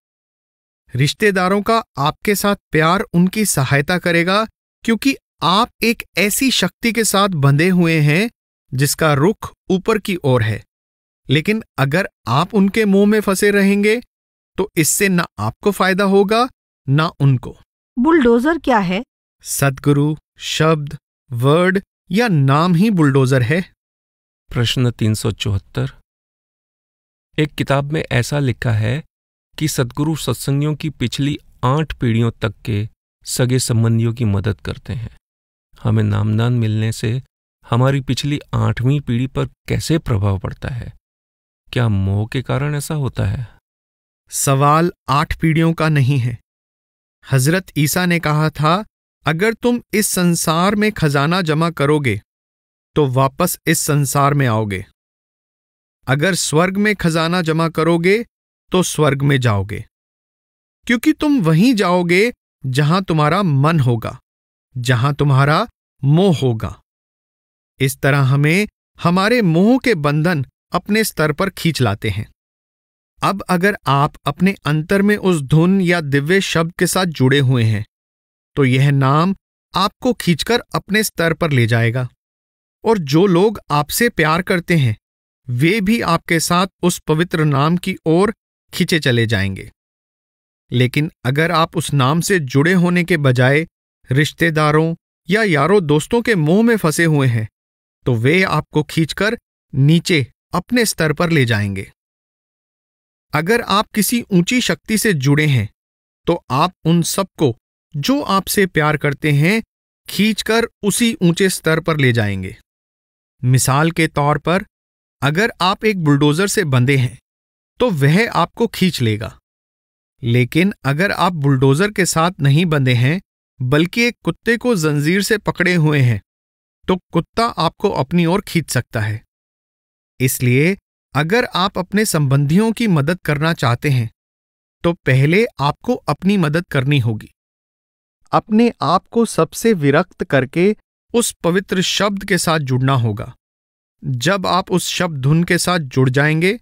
Speaker 1: रिश्तेदारों का आपके साथ प्यार उनकी सहायता करेगा क्योंकि आप एक ऐसी शक्ति के साथ बंधे हुए हैं जिसका रुख ऊपर की ओर है लेकिन अगर आप उनके मुंह में फंसे रहेंगे तो इससे ना आपको फायदा होगा ना उनको
Speaker 2: बुलडोजर क्या है
Speaker 1: सदगुरु शब्द वर्ड या नाम ही बुलडोजर है
Speaker 3: प्रश्न तीन सौ चौहत्तर एक किताब में ऐसा लिखा है कि सदगुरु सत्संगियों की पिछली आठ पीढ़ियों तक के सगे संबंधियों की मदद करते हैं हमें नामदान मिलने से हमारी पिछली आठवीं पीढ़ी पर कैसे प्रभाव पड़ता है क्या मोह के कारण ऐसा होता है सवाल आठ पीढ़ियों का नहीं है
Speaker 1: हजरत ईसा ने कहा था अगर तुम इस संसार में खजाना जमा करोगे तो वापस इस संसार में आओगे अगर स्वर्ग में खजाना जमा करोगे तो स्वर्ग में जाओगे क्योंकि तुम वहीं जाओगे जहां तुम्हारा मन होगा जहां तुम्हारा मोह होगा इस तरह हमें हमारे मोह के बंधन अपने स्तर पर खींच लाते हैं अब अगर आप अपने अंतर में उस धुन या दिव्य शब्द के साथ जुड़े हुए हैं तो यह नाम आपको खींचकर अपने स्तर पर ले जाएगा और जो लोग आपसे प्यार करते हैं वे भी आपके साथ उस पवित्र नाम की ओर खींचे चले जाएंगे लेकिन अगर आप उस नाम से जुड़े होने के बजाय रिश्तेदारों या यारों दोस्तों के मुंह में फंसे हुए हैं तो वे आपको खींचकर नीचे अपने स्तर पर ले जाएंगे अगर आप किसी ऊंची शक्ति से जुड़े हैं तो आप उन सबको जो आपसे प्यार करते हैं खींचकर उसी ऊंचे स्तर पर ले जाएंगे मिसाल के तौर पर अगर आप एक बुलडोजर से बंधे हैं तो वह आपको खींच लेगा लेकिन अगर आप बुलडोजर के साथ नहीं बंधे हैं बल्कि एक कुत्ते को जंजीर से पकड़े हुए हैं तो कुत्ता आपको अपनी ओर खींच सकता है इसलिए अगर आप अपने संबंधियों की मदद करना चाहते हैं तो पहले आपको अपनी मदद करनी होगी अपने आप को सबसे विरक्त करके उस पवित्र शब्द के साथ जुड़ना होगा जब आप उस शब्द धुन के साथ जुड़ जाएंगे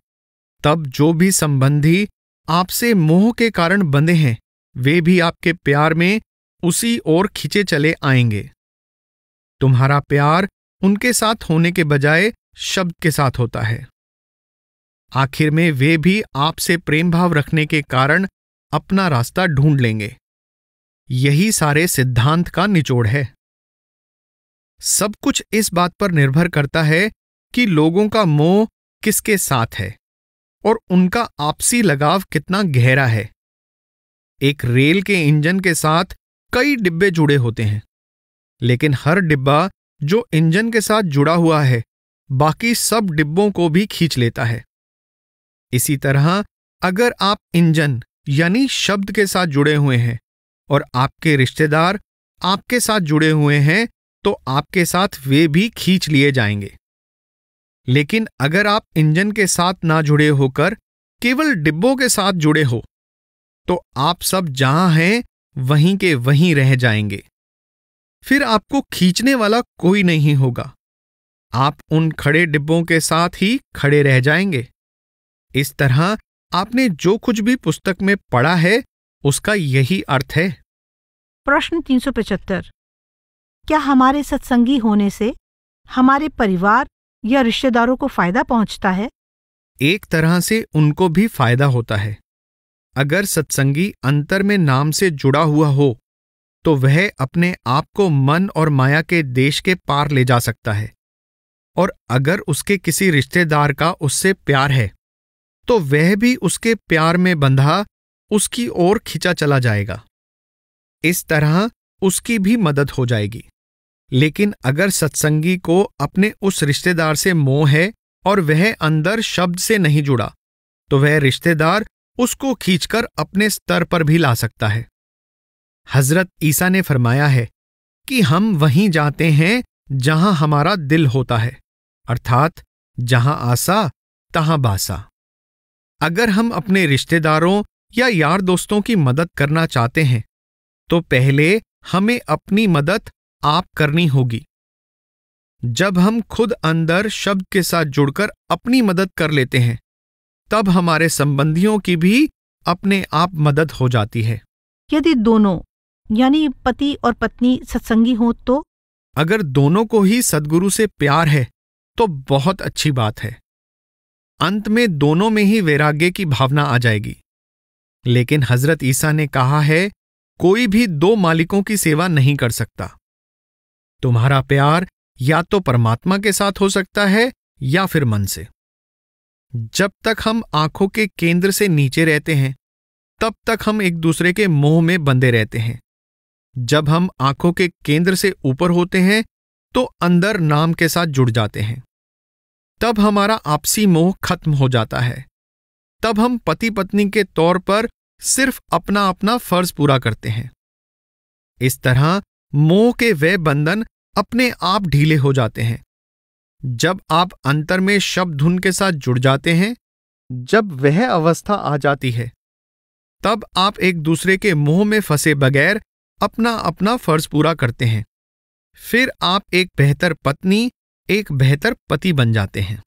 Speaker 1: तब जो भी संबंधी आपसे मोह के कारण बंधे हैं वे भी आपके प्यार में उसी ओर खिंचे चले आएंगे तुम्हारा प्यार उनके साथ होने के बजाय शब्द के साथ होता है आखिर में वे भी आपसे प्रेम भाव रखने के कारण अपना रास्ता ढूंढ लेंगे यही सारे सिद्धांत का निचोड़ है सब कुछ इस बात पर निर्भर करता है कि लोगों का मोह किसके साथ है और उनका आपसी लगाव कितना गहरा है एक रेल के इंजन के साथ कई डिब्बे जुड़े होते हैं लेकिन हर डिब्बा जो इंजन के साथ जुड़ा हुआ है बाकी सब डिब्बों को भी खींच लेता है इसी तरह अगर आप इंजन यानी शब्द के साथ जुड़े हुए हैं और आपके रिश्तेदार आपके साथ जुड़े हुए हैं तो आपके साथ वे भी खींच लिए जाएंगे लेकिन अगर आप इंजन के साथ ना जुड़े होकर केवल डिब्बों के साथ जुड़े हो तो आप सब जहां हैं वहीं के वहीं रह जाएंगे फिर आपको खींचने वाला कोई नहीं होगा आप उन खड़े डिब्बों के साथ ही खड़े रह जाएंगे इस तरह आपने जो कुछ भी पुस्तक में पढ़ा है उसका यही अर्थ है
Speaker 2: प्रश्न तीन सौ पचहत्तर क्या हमारे सत्संगी होने से हमारे परिवार या रिश्तेदारों को फायदा पहुंचता है
Speaker 1: एक तरह से उनको भी फायदा होता है अगर सत्संगी अंतर में नाम से जुड़ा हुआ हो तो वह अपने आप को मन और माया के देश के पार ले जा सकता है और अगर उसके किसी रिश्तेदार का उससे प्यार है तो वह भी उसके प्यार में बंधा उसकी ओर खिंचा चला जाएगा इस तरह उसकी भी मदद हो जाएगी लेकिन अगर सत्संगी को अपने उस रिश्तेदार से मोह है और वह अंदर शब्द से नहीं जुड़ा तो वह रिश्तेदार उसको खींचकर अपने स्तर पर भी ला सकता है हजरत ईसा ने फरमाया है कि हम वहीं जाते हैं जहां हमारा दिल होता है अर्थात जहां आसा तहां बासा अगर हम अपने रिश्तेदारों या यार दोस्तों की मदद करना चाहते हैं तो पहले हमें अपनी मदद आप करनी होगी जब हम खुद अंदर शब्द के साथ जुड़कर अपनी मदद कर लेते हैं तब हमारे संबंधियों की भी अपने आप मदद हो जाती है यदि दोनों
Speaker 2: यानी पति और पत्नी सत्संगी हो तो
Speaker 1: अगर दोनों को ही सदगुरु से प्यार है तो बहुत अच्छी बात है अंत में दोनों में ही वैराग्य की भावना आ जाएगी लेकिन हजरत ईसा ने कहा है कोई भी दो मालिकों की सेवा नहीं कर सकता तुम्हारा प्यार या तो परमात्मा के साथ हो सकता है या फिर मन से जब तक हम आंखों के केंद्र से नीचे रहते हैं तब तक हम एक दूसरे के मोह में बंधे रहते हैं जब हम आंखों के केंद्र से ऊपर होते हैं तो अंदर नाम के साथ जुड़ जाते हैं तब हमारा आपसी मोह खत्म हो जाता है तब हम पति पत्नी के तौर पर सिर्फ अपना अपना फर्ज पूरा करते हैं इस तरह मोह के वे बंधन अपने आप ढीले हो जाते हैं जब आप अंतर में शब्द धुन के साथ जुड़ जाते हैं जब वह अवस्था आ जाती है तब आप एक दूसरे के मोह में फंसे बगैर अपना अपना फर्ज पूरा करते हैं फिर आप एक बेहतर पत्नी एक बेहतर पति बन जाते हैं